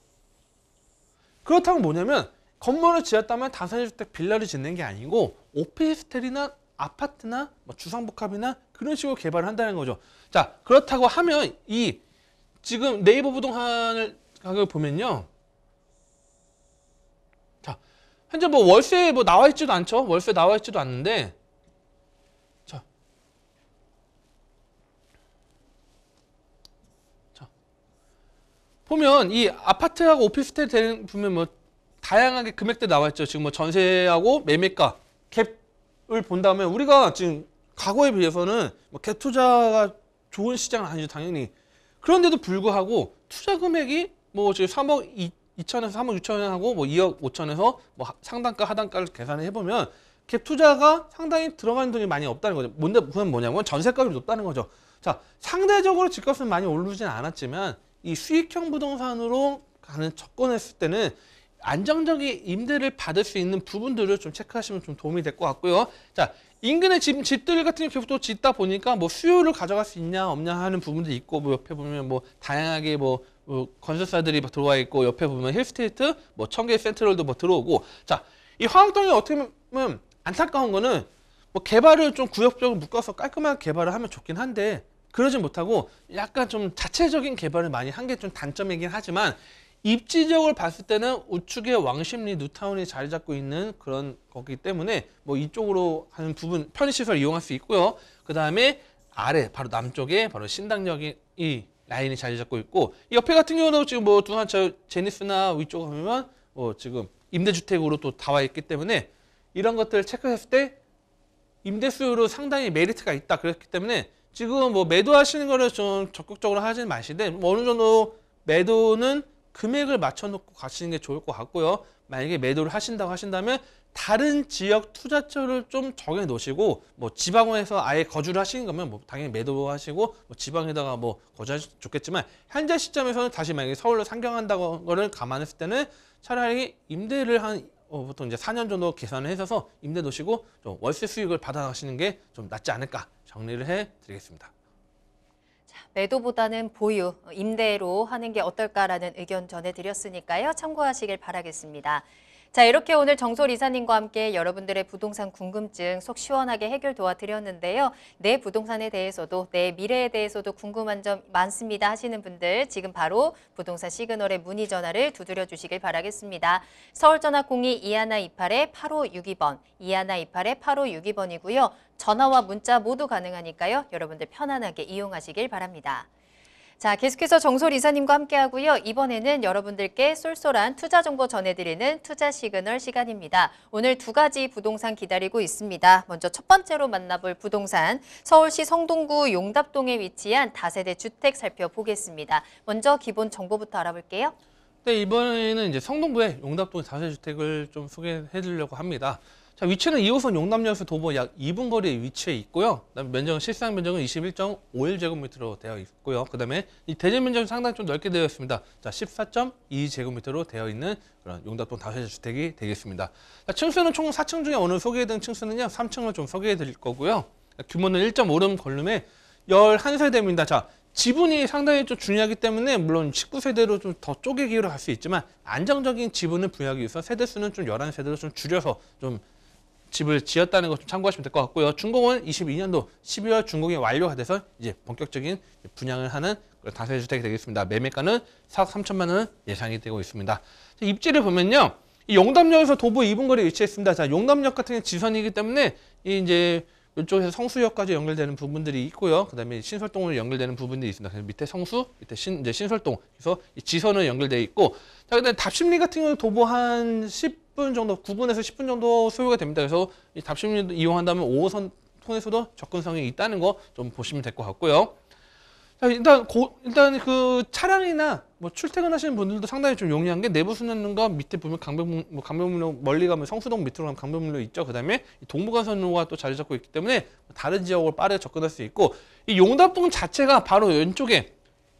그렇다면 뭐냐면 건물을 지었다면 다산주택 빌라를 짓는 게 아니고 오피스텔이나 아파트나 뭐 주상복합이나 그런 식으로 개발을 한다는 거죠. 자, 그렇다고 하면 이 지금 네이버 부동산을 가격을 보면요. 자, 현재 뭐 월세 뭐 나와 있지도 않죠. 월세 나와 있지도 않는데 보면 이 아파트하고 오피스텔 되는 보면 뭐 다양하게 금액대 나와 있죠. 지금 뭐 전세하고 매매가 갭을 본다면 우리가 지금 과거에 비해서는 뭐갭 투자가 좋은 시장은 아니죠 당연히. 그런데도 불구하고 투자 금액이 뭐 지금 3억 2, 천에서 3억 6천 하고 뭐 2억 5천에서 뭐 상단가 하단가를 계산을 해보면 갭 투자가 상당히 들어가는 돈이 많이 없다는 거죠. 뭔데 무슨 뭐냐면 전세값이 높다는 거죠. 자 상대적으로 집값은 많이 오르진 않았지만 이 수익형 부동산으로 가는 접근했을 때는 안정적인 임대를 받을 수 있는 부분들을 좀 체크하시면 좀 도움이 될 것 같고요. 자, 인근의 집, 집들 같은 경우도 짓다 보니까 뭐 수요를 가져갈 수 있냐 없냐 하는 부분도 있고 뭐 옆에 보면 뭐 다양하게 뭐, 뭐 건설사들이 뭐 들어와 있고 옆에 보면 힐스테이트 뭐 청계 센트럴도 뭐 들어오고 자, 이 화학동이 어떻게 보면 안타까운 거는 뭐 개발을 좀 구역적으로 묶어서 깔끔하게 개발을 하면 좋긴 한데 그러지 못하고 약간 좀 자체적인 개발을 많이 한 게 좀 단점이긴 하지만 입지적으로 봤을 때는 우측에 왕십리 뉴타운이 자리 잡고 있는 그런 거기 때문에 뭐 이쪽으로 하는 부분 편의시설 이용할 수 있고요. 그 다음에 아래 바로 남쪽에 바로 신당역이 이 라인이 자리 잡고 있고 옆에 같은 경우도 지금 뭐 두산차 제니스나 위쪽 하면뭐 지금 임대주택으로 또 다 와 있기 때문에 이런 것들을 체크했을 때 임대수요로 상당히 메리트가 있다 그랬기 때문에 지금 뭐 매도하시는 거를 좀 적극적으로 하진 마시되 뭐 어느 정도 매도는 금액을 맞춰놓고 가시는 게 좋을 것 같고요. 만약에 매도를 하신다고 하신다면 다른 지역 투자처를 좀 정해 놓으시고 뭐 지방에서 아예 거주를 하시는 거면 뭐 당연히 매도하시고 뭐 지방에다가 뭐 거주하시 면 좋겠지만 현재 시점에서는 다시 만약에 서울로 상경한다고 거를 감안했을 때는 차라리 임대를 한 어, 보통 이제 4년 정도 계산을 해서 임대 놓으시고 좀 월세 수익을 받아가시는 게 좀 낫지 않을까 정리를 해드리겠습니다. 자, 매도보다는 보유, 임대로 하는 게 어떨까라는 의견 전해드렸으니까요. 참고하시길 바라겠습니다. 자, 이렇게 오늘 정솔 이사님과 함께 여러분들의 부동산 궁금증 속 시원하게 해결 도와드렸는데요. 내 부동산에 대해서도 내 미래에 대해서도 궁금한 점 많습니다 하시는 분들 지금 바로 부동산 시그널의 문의 전화를 두드려 주시길 바라겠습니다. 서울 전화 공이2 1 2 8 8 5 6 2번 2128-8562번이고요. 전화와 문자 모두 가능하니까요. 여러분들 편안하게 이용하시길 바랍니다. 자, 계속해서 정솔 이사님과 함께하고요. 이번에는 여러분들께 쏠쏠한 투자 정보 전해드리는 투자 시그널 시간입니다. 오늘 두 가지 부동산 기다리고 있습니다. 먼저 첫 번째로 만나볼 부동산, 서울시 성동구 용답동에 위치한 다세대 주택 살펴보겠습니다. 먼저 기본 정보부터 알아볼게요. 네, 이번에는 이제 성동구의 용답동 다세대 주택을 좀 소개해드리려고 합니다. 자, 위치는 2호선 용남연수 도보 약 2분 거리에 위치해 있고요. 그다음에 면적은 실상 면적은 21.51제곱미터로 되어 있고요. 그다음에 이 대지 면적은 상당히 좀 넓게 되어 있습니다. 자, 14.2제곱미터로 되어 있는 그런 용답동 다세대 주택이 되겠습니다. 자, 층수는 총 4층 중에 오늘 소개해드린 층수는요. 3층을 좀 소개해 드릴 거고요. 규모는 1.5룸 걸룸에 11세대입니다. 자, 지분이 상당히 좀 중요하기 때문에 물론 19세대로 좀 더 쪼개기로 갈수 있지만 안정적인 지분을 부여하기 위해서 세대수는 좀 11세대로 좀 줄여서 좀 집을 지었다는 것좀 참고하시면 될 것 같고요. 중공은 22년도 12월 중공이 완료가 돼서 이제 본격적인 분양을 하는 그런 다세주택이 되겠습니다. 매매가는 4억 3천만 원 예상이 되고 있습니다. 입지를 보면요. 이 용담역에서 도보 2분 거리에 위치했습니다 자, 용담역 같은 경우 지선이기 때문에 이 이제 이쪽에서 성수역까지 연결되는 부분들이 있고요. 그다음에 신설동으로 연결되는 부분들이 있습니다. 그래서 밑에 성수, 밑에 신, 이제 신설동. 그래서 지선은 연결돼 있고, 자, 그다음에 답심리 같은 경우는 도보 한 10, 10분 정도, 9분에서 10분 정도 소요가 됩니다. 그래서 이답심리도 이용한다면 5호선 통해서도 접근성이 있다는 거 좀 보시면 될 것 같고요. 자, 일단 고, 일단 그 차량이나 뭐 출퇴근하시는 분들도 상당히 좀 용이한 게 내부 순환로가 밑에 보면 강변 뭐강변문로 멀리 가면 성수동 밑으로 가면 강변문로 있죠. 그다음에 동부간선로가 또 자리 잡고 있기 때문에 다른 지역으로 빠르게 접근할 수 있고 이 용답동 자체가 바로 왼쪽에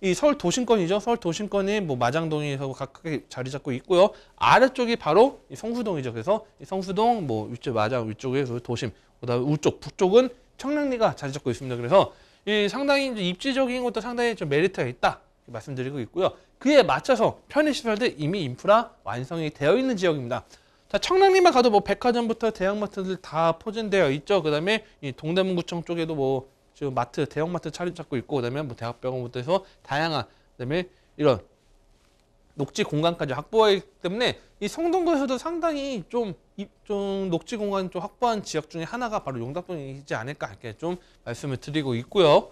이 서울 도심권이죠. 서울 도심권이 뭐 마장동에서 각각의 자리 잡고 있고요. 아래쪽이 바로 이 성수동이죠. 그래서 이 성수동, 뭐 위쪽 마장 위쪽에 그 도심, 그다음에 우쪽, 북쪽은 청량리가 자리 잡고 있습니다. 그래서 이 상당히 입지적인 것도 상당히 좀 메리트가 있다 말씀드리고 있고요. 그에 맞춰서 편의시설들 이미 인프라 완성이 되어 있는 지역입니다. 자, 청량리만 가도 뭐 백화점부터 대형마트들 다 포진되어 있죠. 그 다음에 이 동대문구청 쪽에도 뭐 지금 마트, 대형마트 차림잡고 있고 그다음에 뭐 대학병원부터 해서 다양한 그다음에 이런 녹지 공간까지 확보하기 때문에 이 성동구에서도 상당히 좀, 좀 녹지 공간 좀 확보한 지역 중에 하나가 바로 용답동이지 않을까 이렇게 좀 말씀을 드리고 있고요.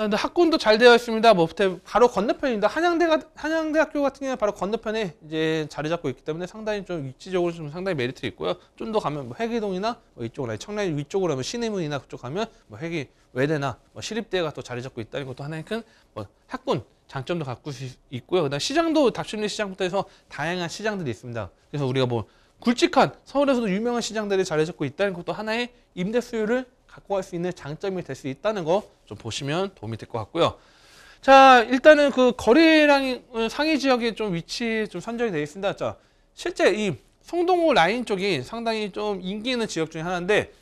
자, 아, 근데 학군도 잘 되어 있습니다. 뭐 바로 건너편입니다. 한양대가 한양대학교 같은 경우는 바로 건너편에 이제 자리 잡고 있기 때문에 상당히 좀 위치적으로 좀 상당히 메리트 있고요. 좀 더 가면 뭐 회계동이나 뭐 이쪽으로 청량 위쪽으로 하면 신의문이나 그쪽 가면 뭐 회계 외대나 뭐 시립대가 또 자리 잡고 있다는 것도 하나의 큰뭐 학군 장점도 갖고 있고요. 그다음 시장도 닥심리 시장부터 해서 다양한 시장들이 있습니다. 그래서 우리가 뭐 굵직한 서울에서도 유명한 시장들이 자리 잡고 있다는 것도 하나의 임대 수요를 갖고 갈 수 있는 장점이 될 수 있다는 거 좀 보시면 도움이 될 것 같고요. 자, 일단은 그 거리랑 상위 지역에 좀 위치 좀 선정이 되어 있습니다. 자, 실제 이송동호 라인 쪽이 상당히 좀 인기 있는 지역 중에 하나인데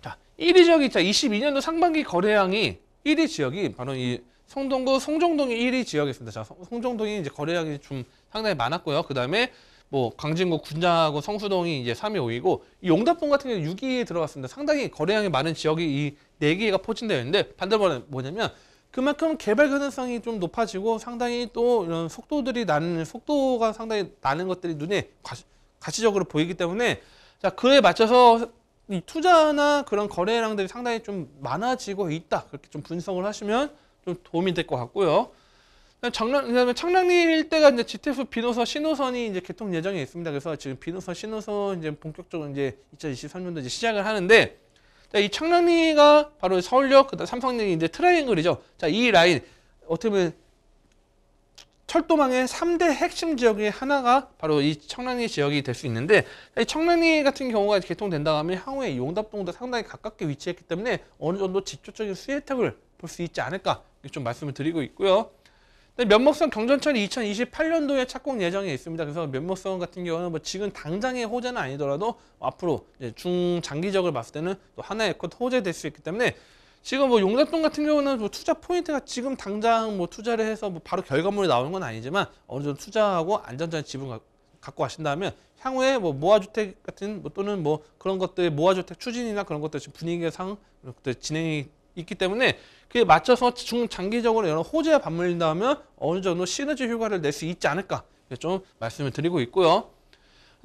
자, 1위 지역이 자 22년도 상반기 거래량이 1위 지역이 바로 이송동구 송정동이 1위 지역이었습니다. 자, 송정동이 이제 거래량이 좀 상당히 많았고요. 그 다음에 뭐 강진구 군자하고 성수동이 이제 3위, 5위고 이 용답봉 같은 경우 6위에 들어갔습니다. 상당히 거래량이 많은 지역이 이 네 개가 포진되어 있는데 반대로 뭐냐면 그만큼 개발 가능성이 좀 높아지고 상당히 또 이런 속도들이 나는 속도가 상당히 나는 것들이 눈에 가시적으로 보이기 때문에 자 그에 맞춰서 이 투자나 그런 거래량들이 상당히 좀 많아지고 있다 그렇게 좀 분석을 하시면 좀 도움이 될 것 같고요. 정랑, 그다음에 청량리 일때가 이제 지태수 비노선 신호선이 이제 개통 예정에 있습니다. 그래서 지금 비노선 신호선 이제 본격적으로 이제 2023년도 이제 시작을 하는데 자, 이 청량리가 바로 서울역 그다음 삼성역이 이제 트라이앵글이죠. 자, 이 라인 어떻게 보면 철도망의 3대 핵심 지역의 하나가 바로 이 청량리 지역이 될 수 있는데 이 청량리 같은 경우가 개통된다 하면 향후에 용답동도 상당히 가깝게 위치했기 때문에 어느 정도 직접적인 수혜택을 볼 수 있지 않을까 이렇게 좀 말씀을 드리고 있고요. 면목성 경전철이 2028년도에 착공 예정에 있습니다. 그래서 면목성 같은 경우는 뭐 지금 당장의 호재는 아니더라도 앞으로 중장기적으로 봤을 때는 또 하나의 컷 호재될 수 있기 때문에 지금 뭐 용자동 같은 경우는 뭐 투자 포인트가 지금 당장 뭐 투자를 해서 뭐 바로 결과물이 나오는 건 아니지만 어느 정도 투자하고 안전적인 지분 갖고 가신다면 향후에 뭐 모아주택 같은 뭐 또는 뭐 그런 것들 모아주택 추진이나 그런 것들 지금 분위기상 그런 것 진행이 있기 때문에 그에 맞춰서 중장기적으로 이런 호재에 맞물린다 하면 어느 정도 시너지 효과를 낼 수 있지 않을까 좀 말씀을 드리고 있고요.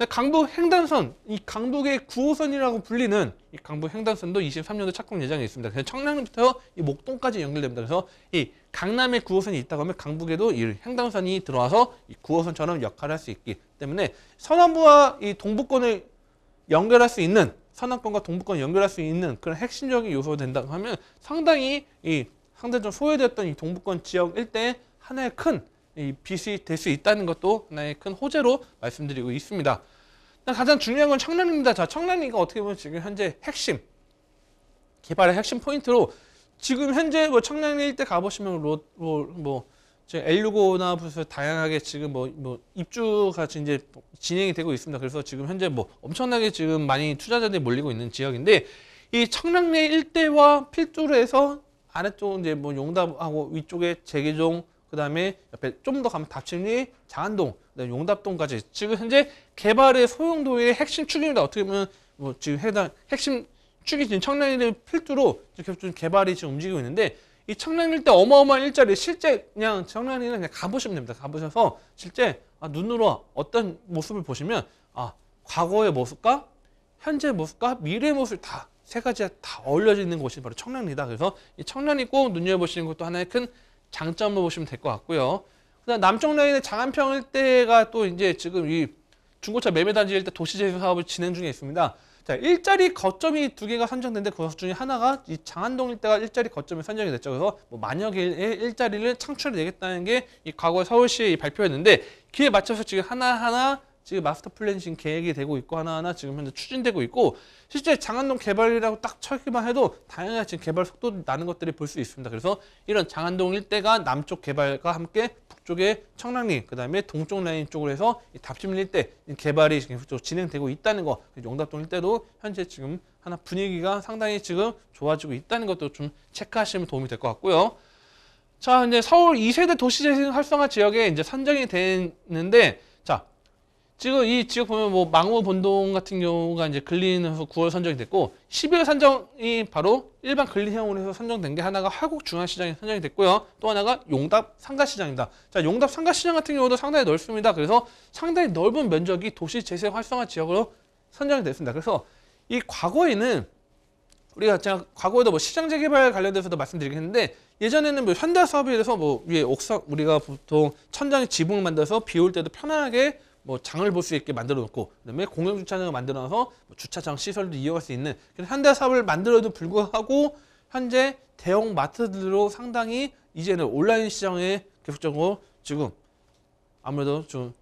강북 횡단선, 이 강북의 9호선이라고 불리는 이 강북 횡단선도 23년도 착공 예정에 있습니다. 그래서 청량부터 이 목동까지 연결됩니다. 그래서 이 강남에 9호선이 있다고 하면 강북에도 이 횡단선이 들어와서 이 9호선처럼 역할을 할 수 있기 때문에 서남부와 이동북권을 연결할 수 있는 서남권과 동북권 연결할 수 있는 그런 핵심적인 요소가 된다고 하면 상당히 이 상대적으로 소외되었던 이 동북권 지역 일대에 하나의 큰이 빚이 될 수 있다는 것도 하나의 큰 호재로 말씀드리고 있습니다. 가장 중요한 건 청량리입니다. 자, 청량리가 어떻게 보면 지금 현재 핵심 개발의 핵심 포인트로 지금 현재 뭐 청량리 일대 가보시면 로, 뭐, 뭐 지금 엘루고나 부스 다양하게 지금 뭐, 뭐 입주가 이제 진행이 되고 있습니다. 그래서 지금 현재 뭐 엄청나게 지금 많이 투자자들이 몰리고 있는 지역인데 이 청량리 일대와 필두로에서 아래쪽 이제 뭐 용답하고 위쪽에 재계종 그다음에 옆에 좀 더 가면 답심리 장안동 그다음에 용답동까지 지금 현재 개발의 소용도의 핵심 축입니다. 어떻게 보면 뭐 지금 해당 핵심 축이 지금 청량리를 필두로 이렇게 좀 개발이 지금 움직이고 있는데 이청량일때 어마어마한 일자리 실제 그냥 청량리는 그냥 가보시면 됩니다. 가보셔서 실제 아, 눈으로 어떤 모습을 보시면 아 과거의 모습과 현재의 모습과 미래의 모습 다세 가지가 다 어울려져 있는 곳이 바로 청량리다. 그래서 이 청량리 꼭 눈여겨보시는 것도 하나의 큰 장점으로 보시면 될 것 같고요. 그다음 남청 라인의 장안평 일대가 또 이제 지금 이 중고차 매매 단지일 때 도시 재생 사업을 진행 중에 있습니다. 자, 네, 일자리 거점이 두 개가 선정된데 그 중에 하나가 이 장안동 일대가 일자리 거점이 선정이 됐죠. 그래서 뭐만약에 일자리를 창출해내겠다는 게 이 과거 서울시의 발표였는데 그에 맞춰서 지금 하나하나 지금 마스터 플랜 지금 계획이 되고 있고 하나하나 지금 현재 추진되고 있고 실제 장안동 개발이라고 딱 쳐기만 해도 다양한 지금 개발 속도 나는 것들이 볼 수 있습니다. 그래서 이런 장안동 일대가 남쪽 개발과 함께 북쪽의 청량리 그다음에 동쪽 라인 쪽으로 해서 답심 일대 개발이 지금 진행되고 있다는 거 용답동 일대도 현재 지금 하나 분위기가 상당히 지금 좋아지고 있다는 것도 좀 체크하시면 도움이 될 것 같고요. 자, 이제 서울 2세대 도시재생 활성화 지역에 이제 선정이 됐는데 지금 이 지역 보면 뭐 망우 본동 같은 경우가 이제 근린에서 9월 선정이 됐고 12월 선정이 바로 일반 근린 형으로해서 선정된 게 하나가 화곡 중앙시장이 선정이 됐고요. 또 하나가 용답 상가시장입니다. 자, 용답 상가시장 같은 경우도 상당히 넓습니다. 그래서 상당히 넓은 면적이 도시 재생 활성화 지역으로 선정이 됐습니다. 그래서 이 과거에는 우리가 제가 과거에도 뭐 시장 재개발 관련돼서도 말씀드리긴 했는데 예전에는 뭐 현대 사업에 대해서 뭐 위에 옥상 우리가 보통 천장에 지붕을 만들어서 비 올 때도 편안하게 뭐 장을 볼 수 있게 만들어 놓고 그다음에 공영 주차장을 만들어 서뭐 주차장 시설도 이어갈 수 있는 그런 현대 사업을 만들어도 불구하고 현재 대형 마트들로 상당히 이제는 온라인 시장에 계속적으로 지금 아무래도 좀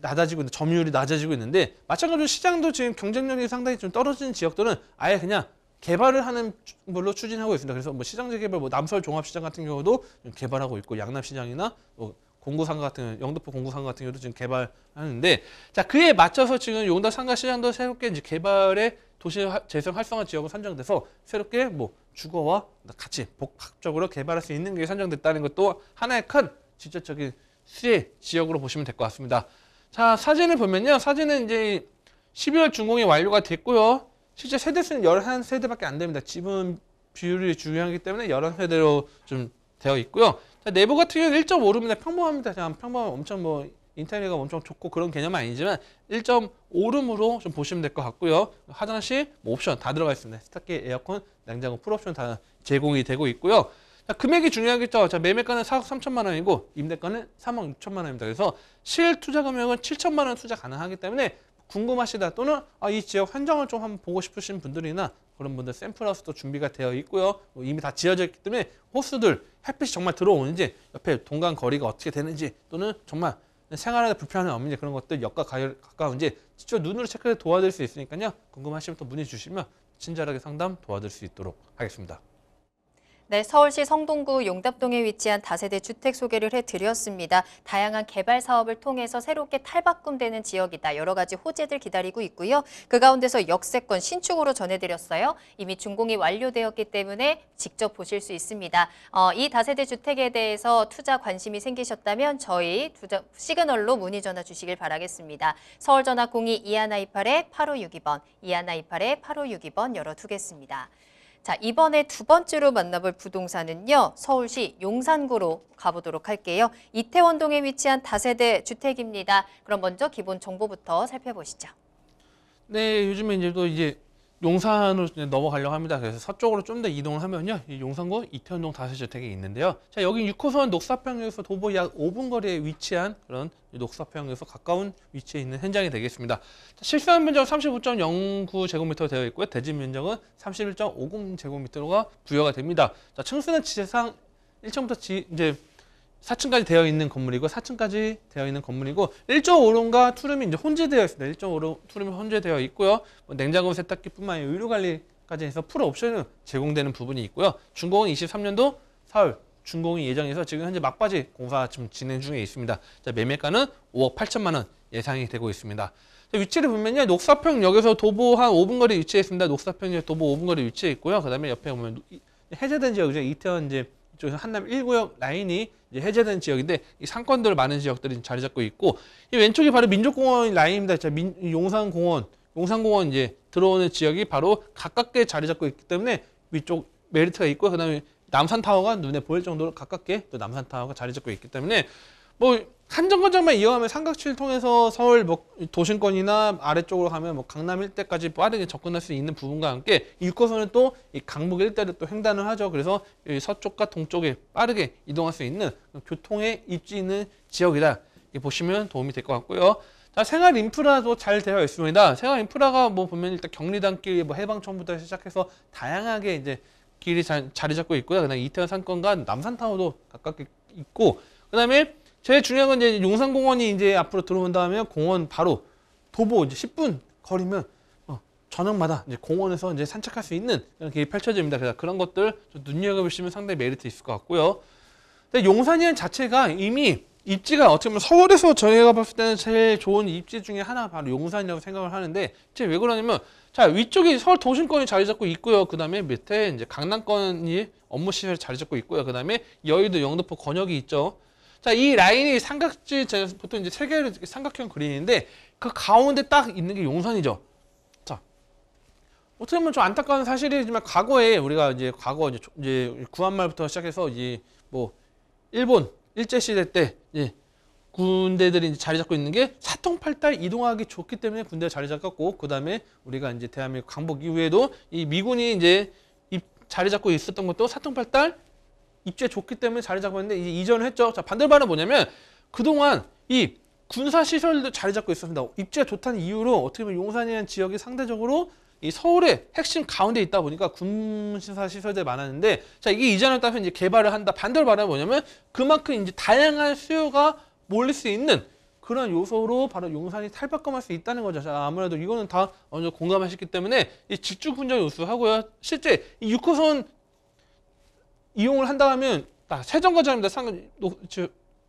낮아지고 있는 점유율이 낮아지고 있는데 마찬가지로 시장도 지금 경쟁력이 상당히 좀 떨어지는 지역들은 아예 그냥 개발을 하는 걸로 추진하고 있습니다. 그래서 뭐 시장 재개발, 뭐 남설 종합시장 같은 경우도 개발하고 있고 양남시장이나 뭐 공구상가 같은 경우, 영등포 공구상가 같은 경우도 지금 개발하는데 자 그에 맞춰서 지금 용담 상가 시장도 새롭게 이제 개발에 도시 재생 활성화 지역으로 선정돼서 새롭게 뭐 주거와 같이 복합적으로 개발할 수 있는 게 선정됐다는 것도 하나의 큰 직접적인 수혜 지역으로 보시면 될 것 같습니다. 자 사진을 보면요 사진은 이제 12월 준공이 완료가 됐고요 실제 세대 수는 11세대밖에 안 됩니다. 지분 비율이 중요하기 때문에 11세대로 좀 되어 있고요. 내부 같은 경우는 1.5룸인데 평범합니다. 그냥 평범 엄청 뭐 인테리어가 엄청 좋고 그런 개념은 아니지만 1.5룸으로 좀 보시면 될 것 같고요. 화장실, 뭐 옵션 다 들어가 있습니다. 스타기 에어컨, 냉장고, 풀옵션 다 제공이 되고 있고요. 자, 금액이 중요하겠죠. 자, 매매가는 4억 3천만 원이고 임대가는 3억 6천만 원입니다. 그래서 실 투자 금액은 7천만 원 투자 가능하기 때문에 궁금하시다 또는 아, 이 지역 현장을 좀 한번 보고 싶으신 분들이나 그런 분들 샘플하우스도 준비가 되어 있고요. 뭐 이미 다 지어져 있기 때문에 호수들 햇빛이 정말 들어오는지 옆에 동강 거리가 어떻게 되는지 또는 정말 생활에 불편함이 없는지 그런 것들 역과 가까운지 직접 눈으로 체크해 도와드릴 수 있으니까요. 궁금하시면 또 문의 주시면 친절하게 상담 도와드릴 수 있도록 하겠습니다. 네, 서울시 성동구 용답동에 위치한 다세대 주택 소개를 해드렸습니다. 다양한 개발 사업을 통해서 새롭게 탈바꿈되는 지역이다. 여러 가지 호재들 기다리고 있고요. 그 가운데서 역세권 신축으로 전해드렸어요. 이미 준공이 완료되었기 때문에 직접 보실 수 있습니다. 어, 이 다세대 주택에 대해서 투자 관심이 생기셨다면 저희 투자 시그널로 문의 전화 주시길 바라겠습니다. 서울전화 02-2128-8562번, 2128-8562번 열어두겠습니다. 자, 이번에 두 번째로 만나볼 부동산은요. 서울시 용산구로 가보도록 할게요. 이태원동에 위치한 다세대 주택입니다. 그럼 먼저 기본 정보부터 살펴보시죠. 네, 요즘에 이제 또 이제 용산으로 넘어가려고 합니다. 그래서 서쪽으로 좀 더 이동을 하면요. 이 용산구 이태원동 다세주택이 있는데요. 자, 여기 6호선 녹사평역에서 도보 약 5분 거리에 위치한 그런 녹사평역에서 가까운 위치에 있는 현장이 되겠습니다. 실수한 면적 은35.09 제곱미터 로 되어 있고요. 대지 면적은 31.50 제곱미터가 로 부여가 됩니다. 자, 층수는 지상 1층부터 지, 이제 4층까지 되어 있는 건물이고 4층까지 되어 있는 건물이고 1.5룸과 투룸이 이제 혼재되어 있습니다. 1.5룸 투룸이 혼재되어 있고요. 뭐 냉장고 세탁기뿐만 아니라 의료 관리까지 해서 풀 옵션은 제공되는 부분이 있고요. 준공은 23년도 4월 준공이 예정해서 지금 현재 막바지 공사 지금 진행 중에 있습니다. 자, 매매가는 5억 8천만 원 예상이 되고 있습니다. 자, 위치를 보면요. 녹사평역에서 도보 한 5분 거리 위치해 있습니다. 녹사평역 도보 5분 거리 위치해 있고요. 그 다음에 옆에 보면 해제된 지역 이죠 이태원 이제 이쪽 한남 1구역 라인이 이제 해제된 지역인데 이 상권들 많은 지역들이 자리 잡고 있고 이 왼쪽이 바로 민족공원 라인입니다. 자, 민, 용산공원, 용산공원 이제 들어오는 지역이 바로 가깝게 자리 잡고 있기 때문에 위쪽 메리트가 있고 그다음에 남산타워가 눈에 보일 정도로 가깝게 또 남산타워가 자리 잡고 있기 때문에 뭐 한정거장만 이용하면 삼각지를 통해서 서울 뭐 도심권이나 아래쪽으로 가면 뭐 강남 일대까지 빠르게 접근할 수 있는 부분과 함께 일거선은 또이 강북 일대를 또 횡단을 하죠. 그래서 서쪽과 동쪽에 빠르게 이동할 수 있는 교통의 입지 있는 지역이다. 이 보시면 도움이 될 것 같고요. 자, 생활 인프라도 잘 되어 있습니다. 생활 인프라가 뭐 보면 일단 경리단길, 뭐 해방촌부터 시작해서 다양하게 이제 길이 자, 자리 잡고 있고요. 그다음 이태원 상권과 남산타워도 가깝게 있고, 그다음에 제일 중요한 건 이제 용산공원이 이제 앞으로 들어온 다음에 공원 바로 도보 이제 10분 거리면 어, 저녁마다 이제 공원에서 이제 산책할 수 있는 그런 길이 펼쳐집니다. 그래서 그런 것들 좀 눈여겨보시면 상당히 메리트 있을 것 같고요. 근데 용산이란 자체가 이미 입지가 어떻게 보면 서울에서 저희가 봤을 때는 제일 좋은 입지 중에 하나 바로 용산이라고 생각을 하는데 제왜 그러냐면 자 위쪽이 서울 도심권이 자리 잡고 있고요 그 다음에 밑에 이제 강남권이 업무 시설 자리 잡고 있고요 그 다음에 여의도 영등포 권역이 있죠 자, 이 라인이 삼각지, 보통 이제 세 개를 삼각형 그리는데 그 가운데 딱 있는 게 용선이죠. 자, 어떻게 보면 좀 안타까운 사실이지만 과거에 우리가 이제 과거 이제, 이제 구한말부터 시작해서 이제 뭐 일본 일제 시대 때 예, 군대들이 이제 자리 잡고 있는 게 사통팔달 이동하기 좋기 때문에 군대 자리 잡았고 그 다음에 우리가 이제 대한민국 광복 이후에도 이 미군이 이제 자리 잡고 있었던 것도 사통팔달 입지에 좋기 때문에 자리 잡고 있는데 이제 이전을 했죠. 자, 반대로 뭐냐면 그동안 이 군사 시설도 자리 잡고 있습니다. 었 입지가 좋다는 이유로 어떻게 보면 용산이라는 지역이 상대적으로 이 서울의 핵심 가운데 있다 보니까 군사 시설들이 많았는데 자 이게 이전을따서 이제 개발을 한다. 반대로 말하면 뭐냐면 그만큼 이제 다양한 수요가 몰릴 수 있는 그런 요소로 바로 용산이 탈바꿈할 수 있다는 거죠. 자, 아무래도 이거는 다 어느 정도 공감하셨기 때문에 이 직주 분쟁 요소하고요. 실제 이 6호선 이용을 한다 하면 딱세정과장입니다 아, 삼각,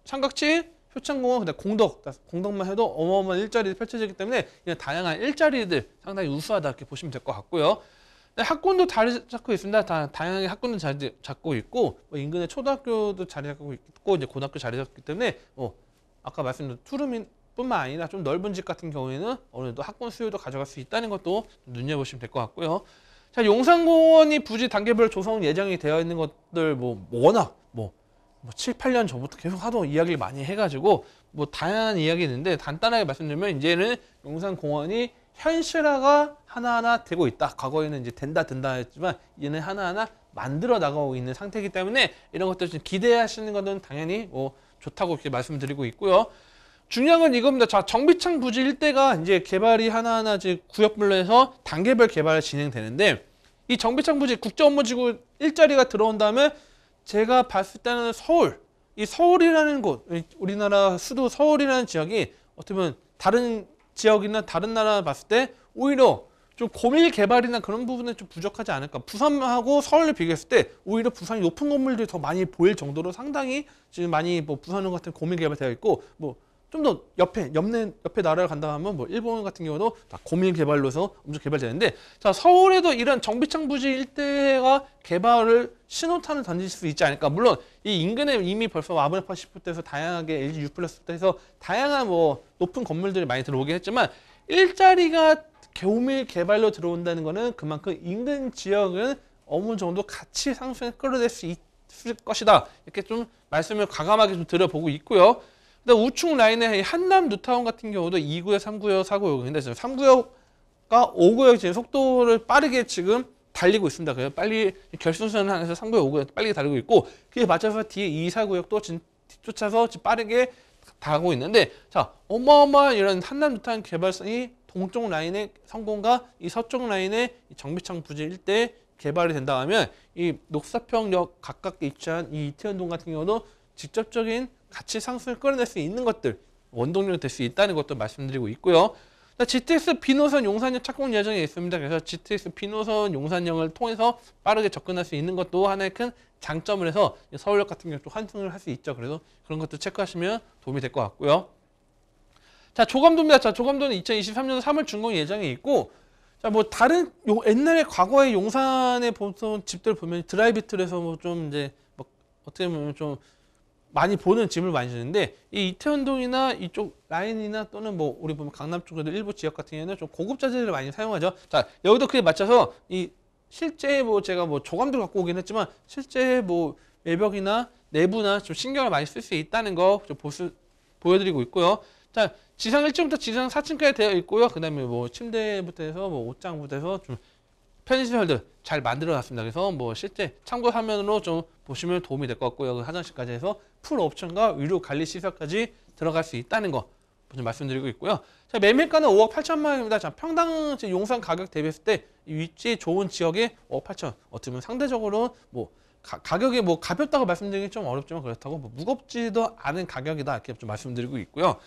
삼각지, 효창공원, 그다음 공덕, 그러니까 공덕만 해도 어마어마한 일자리 펼쳐지기 때문에 이런 다양한 일자리들 상당히 우수하다 이렇게 보시면 될 것 같고요. 네, 학군도 자리 잡고 있습니다. 다, 다양하게 학군도 자리 잡고 있고 뭐인근에 초등학교도 자리 잡고 있고 이제 고등학교 자리 잡기 때문에 뭐 아까 말씀드린 투룸뿐만 아니라 좀 넓은 집 같은 경우에는 어느 정도 학군 수요도 가져갈 수 있다는 것도 눈여보시면 될 것 같고요. 자, 용산공원이 부지 단계별 조성 예정이 되어 있는 것들 뭐, 뭐 워낙 뭐, 뭐 7, 8년 전부터 계속 하도 이야기를 많이 해가지고 뭐 다양한 이야기 있는데 간단하게 말씀드리면 이제는 용산공원이 현실화가 하나하나 되고 있다. 과거에는 이제 된다 된다 했지만 이제는 하나하나 만들어 나가고 있는 상태이기 때문에 이런 것들 좀 기대하시는 것은 당연히 뭐 좋다고 이렇게 말씀드리고 있고요. 중요한 건 이겁니다. 자, 정비창 부지 일대가 이제 개발이 하나하나 이제 구역별로 해서 단계별 개발이 진행되는데 이 정비창 부지 국제 업무 지구 일자리가 들어온 다음에 제가 봤을 때는 서울, 이 서울이라는 곳, 우리나라 수도 서울이라는 지역이 어떻게 보면 다른 지역이나 다른 나라 봤을 때 오히려 좀 고밀 개발이나 그런 부분에 좀 부족하지 않을까. 부산하고 서울을 비교했을 때 오히려 부산이 높은 건물들이 더 많이 보일 정도로 상당히 지금 많이 뭐부산 같은 고밀 개발되어 있고 뭐 좀더 옆에 옆내 옆에 나라를 간다 하면 뭐 일본 같은 경우도 다 고민 개발로서 엄청 개발되는데 자 서울에도 이런 정비창 부지 일대가 개발을 신호탄을 던질 수 있지 않을까 물론 이 인근에 이미 벌써 와브네 퍼시프트에서 다양하게 LG 유 플러스부터해서 다양한 뭐 높은 건물들이 많이 들어오긴 했지만 일자리가 교밀 개발로 들어온다는 거는 그만큼 인근 지역은 어느 정도 가치 상승에 끌어낼 수 있을 것이다 이렇게 좀 말씀을 과감하게 좀 드려보고 있고요. 우측 라인의 한남 뉴타운 같은 경우도 2구역, 3구역, 4구역인데 지금 3구역과 5구역 지금 속도를 빠르게 지금 달리고 있습니다. 그래서 빨리 결승선 을안해서 3구역, 5구역 빨리 달리고 있고 그에 맞춰서 뒤에 2, 4구역도 지금 쫓아서 지금 빠르게 다가고 있는데 자 어마어마한 이런 한남 뉴타운 개발성이 동쪽 라인의 성공과 이 서쪽 라인의 정비창 부지 일대 개발이 된다 하면 이 녹사평역 가깝게 위치한 이 이태원동 같은 경우도 직접적인 같이 상승을 끌어낼 수 있는 것들 원동력이 될 수 있다는 것도 말씀드리고 있고요. GTX 비노선 용산역 착공 예정에 있습니다. 그래서 GTX 비노선 용산역을 통해서 빠르게 접근할 수 있는 것도 하나의 큰 장점을 해서 서울역 같은 경우도 환승을 할 수 있죠. 그래서 그런 것도 체크하시면 도움이 될 것 같고요. 자, 조감도입니다. 자, 조감도는 2023년 3월 준공 예정에 있고 자, 뭐 다른 요 옛날에 과거의 용산에 보통 집들 보면 드라이비틀에서 뭐 좀 이제 뭐 어떻게 보면 좀 많이 보는 짐을 많이 주는데 이 이태원동이나 이쪽 라인이나 또는 뭐 우리 보면 강남 쪽에도 일부 지역 같은 경우에는 좀 고급 자재를 많이 사용하죠. 자 여기도 그에 맞춰서 이 실제 뭐 제가 뭐 조감도 갖고 오긴 했지만 실제 뭐 외벽이나 내부나 좀 신경을 많이 쓸 수 있다는 거 좀 보여드리고 있고요. 자 지상 1층부터 지상 4층까지 되어 있고요. 그 다음에 뭐 침대부터 해서 뭐 옷장부터 해서 좀 편의시설도잘 만들어놨습니다. 그래서 뭐 실제 참고 화면으로 좀 보시면 도움이 될 것 같고요. 그 화장실까지 해서 풀 옵션과 의료 관리 시설까지 들어갈 수 있다는 거 먼저 말씀드리고 있고요. 자, 매매가는 5억 8천만 원입니다. 자, 평당 용산 가격 대비했을 때 위치 좋은 지역에 5억 8천 어떻게 보면 상대적으로 뭐 가, 격이뭐 가볍다고 말씀드리기 좀 어렵지만 그렇다고 뭐 무겁지도 않은 가격이다 이렇게 좀 말씀드리고 있고요.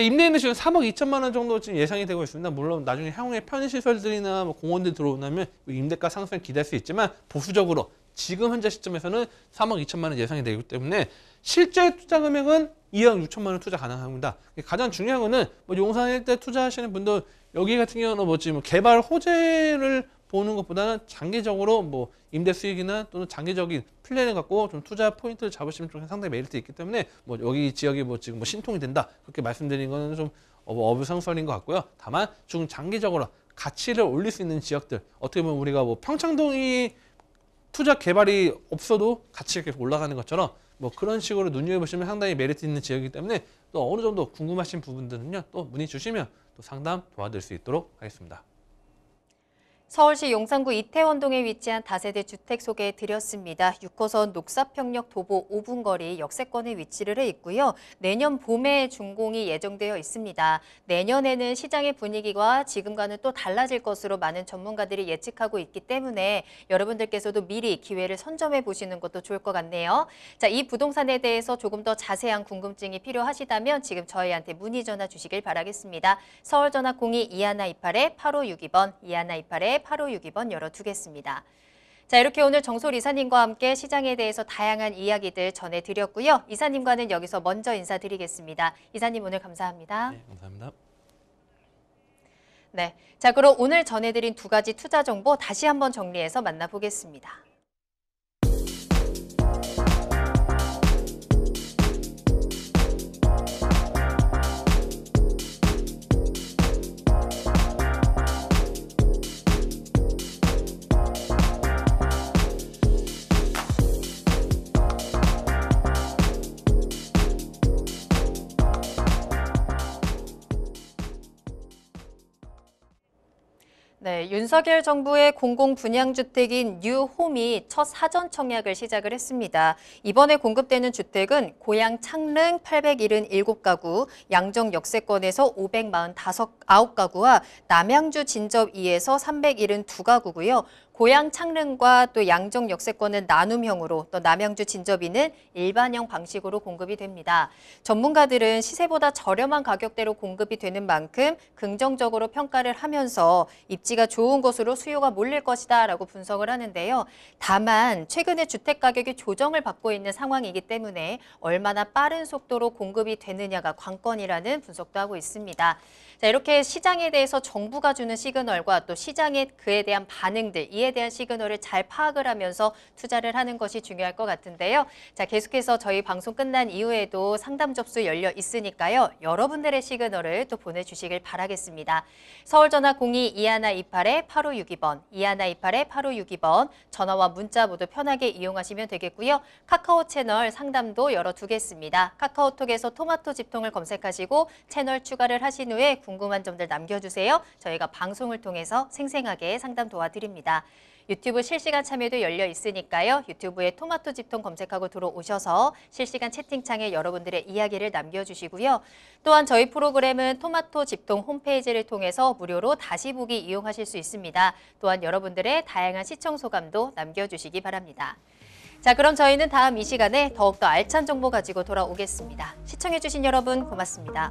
임대인은 그러니까 지금 3억 2천만 원 정도 지금 예상이 되고 있습니다. 물론 나중에 향후에 편의시설들이나 뭐 공원들 들어온다면 그 임대가 상승을 기대할 수 있지만 보수적으로 지금 현재 시점에서는 3억 2천만 원 예상이 되기 때문에 실제 투자 금액은 2억 6천만 원 투자 가능합니다. 가장 중요한 거는 뭐 용산 일대 투자하시는 분들 여기 같은 경우는 뭐지 뭐 개발 호재를 보는 것보다는 장기적으로 뭐 임대 수익이나 또는 장기적인 플랜을 갖고 좀 투자 포인트를 잡으시면 좀 상당히 메리트 있기 때문에 뭐 여기 지역이 뭐 지금 뭐 신통이 된다 그렇게 말씀드린 거는 좀어부성설인것 뭐 같고요. 다만 중장기적으로 가치를 올릴 수 있는 지역들 어떻게 보면 우리가 뭐 평창동이 투자 개발이 없어도 가치가 계속 올라가는 것처럼 뭐 그런 식으로 눈여겨보시면 상당히 메리트 있는 지역이기 때문에 또 어느 정도 궁금하신 부분들은요 또 문의 주시면 또 상담 도와드릴 수 있도록 하겠습니다. 서울시 용산구 이태원동에 위치한 다세대 주택 소개해 드렸습니다. 6호선 녹사평역 도보 5분 거리 역세권에 위치를 해 있고요. 내년 봄에 준공이 예정되어 있습니다. 내년에는 시장의 분위기와 지금과는 또 달라질 것으로 많은 전문가들이 예측하고 있기 때문에 여러분들께서도 미리 기회를 선점해 보시는 것도 좋을 것 같네요. 자, 이 부동산에 대해서 조금 더 자세한 궁금증이 필요하시다면 지금 저희한테 문의 전화 주시길 바라겠습니다. 서울 전화 02 2128에 8562번 2128에 8562번 열어두겠습니다. 자 이렇게 오늘 정솔 이사님과 함께 시장에 대해서 다양한 이야기들 전해드렸고요. 이사님과는 여기서 먼저 인사드리겠습니다. 이사님 오늘 감사합니다. 네, 감사합니다. 네, 자 그럼 오늘 전해드린 두 가지 투자 정보 다시 한번 정리해서 만나보겠습니다. 네, 윤석열 정부의 공공분양주택인 뉴홈이 첫 사전 청약을 시작을 했습니다. 이번에 공급되는 주택은 고양 창릉 877가구, 양정 역세권에서 545가구와 남양주 진접 2에서 372가구고요. 고향 창릉과 또 양정 역세권은 나눔형으로 또 남양주 진저비는 일반형 방식으로 공급이 됩니다. 전문가들은 시세보다 저렴한 가격대로 공급이 되는 만큼 긍정적으로 평가를 하면서 입지가 좋은 곳으로 수요가 몰릴 것이다 라고 분석을 하는데요. 다만 최근에 주택가격이 조정을 받고 있는 상황이기 때문에 얼마나 빠른 속도로 공급이 되느냐가 관건이라는 분석도 하고 있습니다. 자 이렇게 시장에 대해서 정부가 주는 시그널과 또 시장의 그에 대한 반응들 이에 이에 대한 시그널을 잘 파악을 하면서 투자를 하는 것이 중요할 것 같은데요. 자, 계속해서 저희 방송 끝난 이후에도 상담 접수 열려 있으니까요. 여러분들의 시그널을 또 보내주시길 바라겠습니다. 서울전화 02-2128-8562번, 2128-8562번 전화와 문자 모두 편하게 이용하시면 되겠고요. 카카오 채널 상담도 열어두겠습니다. 카카오톡에서 토마토 집통을 검색하시고 채널 추가를 하신 후에 궁금한 점들 남겨주세요. 저희가 방송을 통해서 생생하게 상담 도와드립니다. 유튜브 실시간 참여도 열려 있으니까요. 유튜브에 토마토 집통 검색하고 들어오셔서 실시간 채팅창에 여러분들의 이야기를 남겨주시고요. 또한 저희 프로그램은 토마토 집통 홈페이지를 통해서 무료로 다시 보기 이용하실 수 있습니다. 또한 여러분들의 다양한 시청 소감도 남겨주시기 바랍니다. 자 그럼 저희는 다음 이 시간에 더욱더 알찬 정보 가지고 돌아오겠습니다. 시청해주신 여러분 고맙습니다.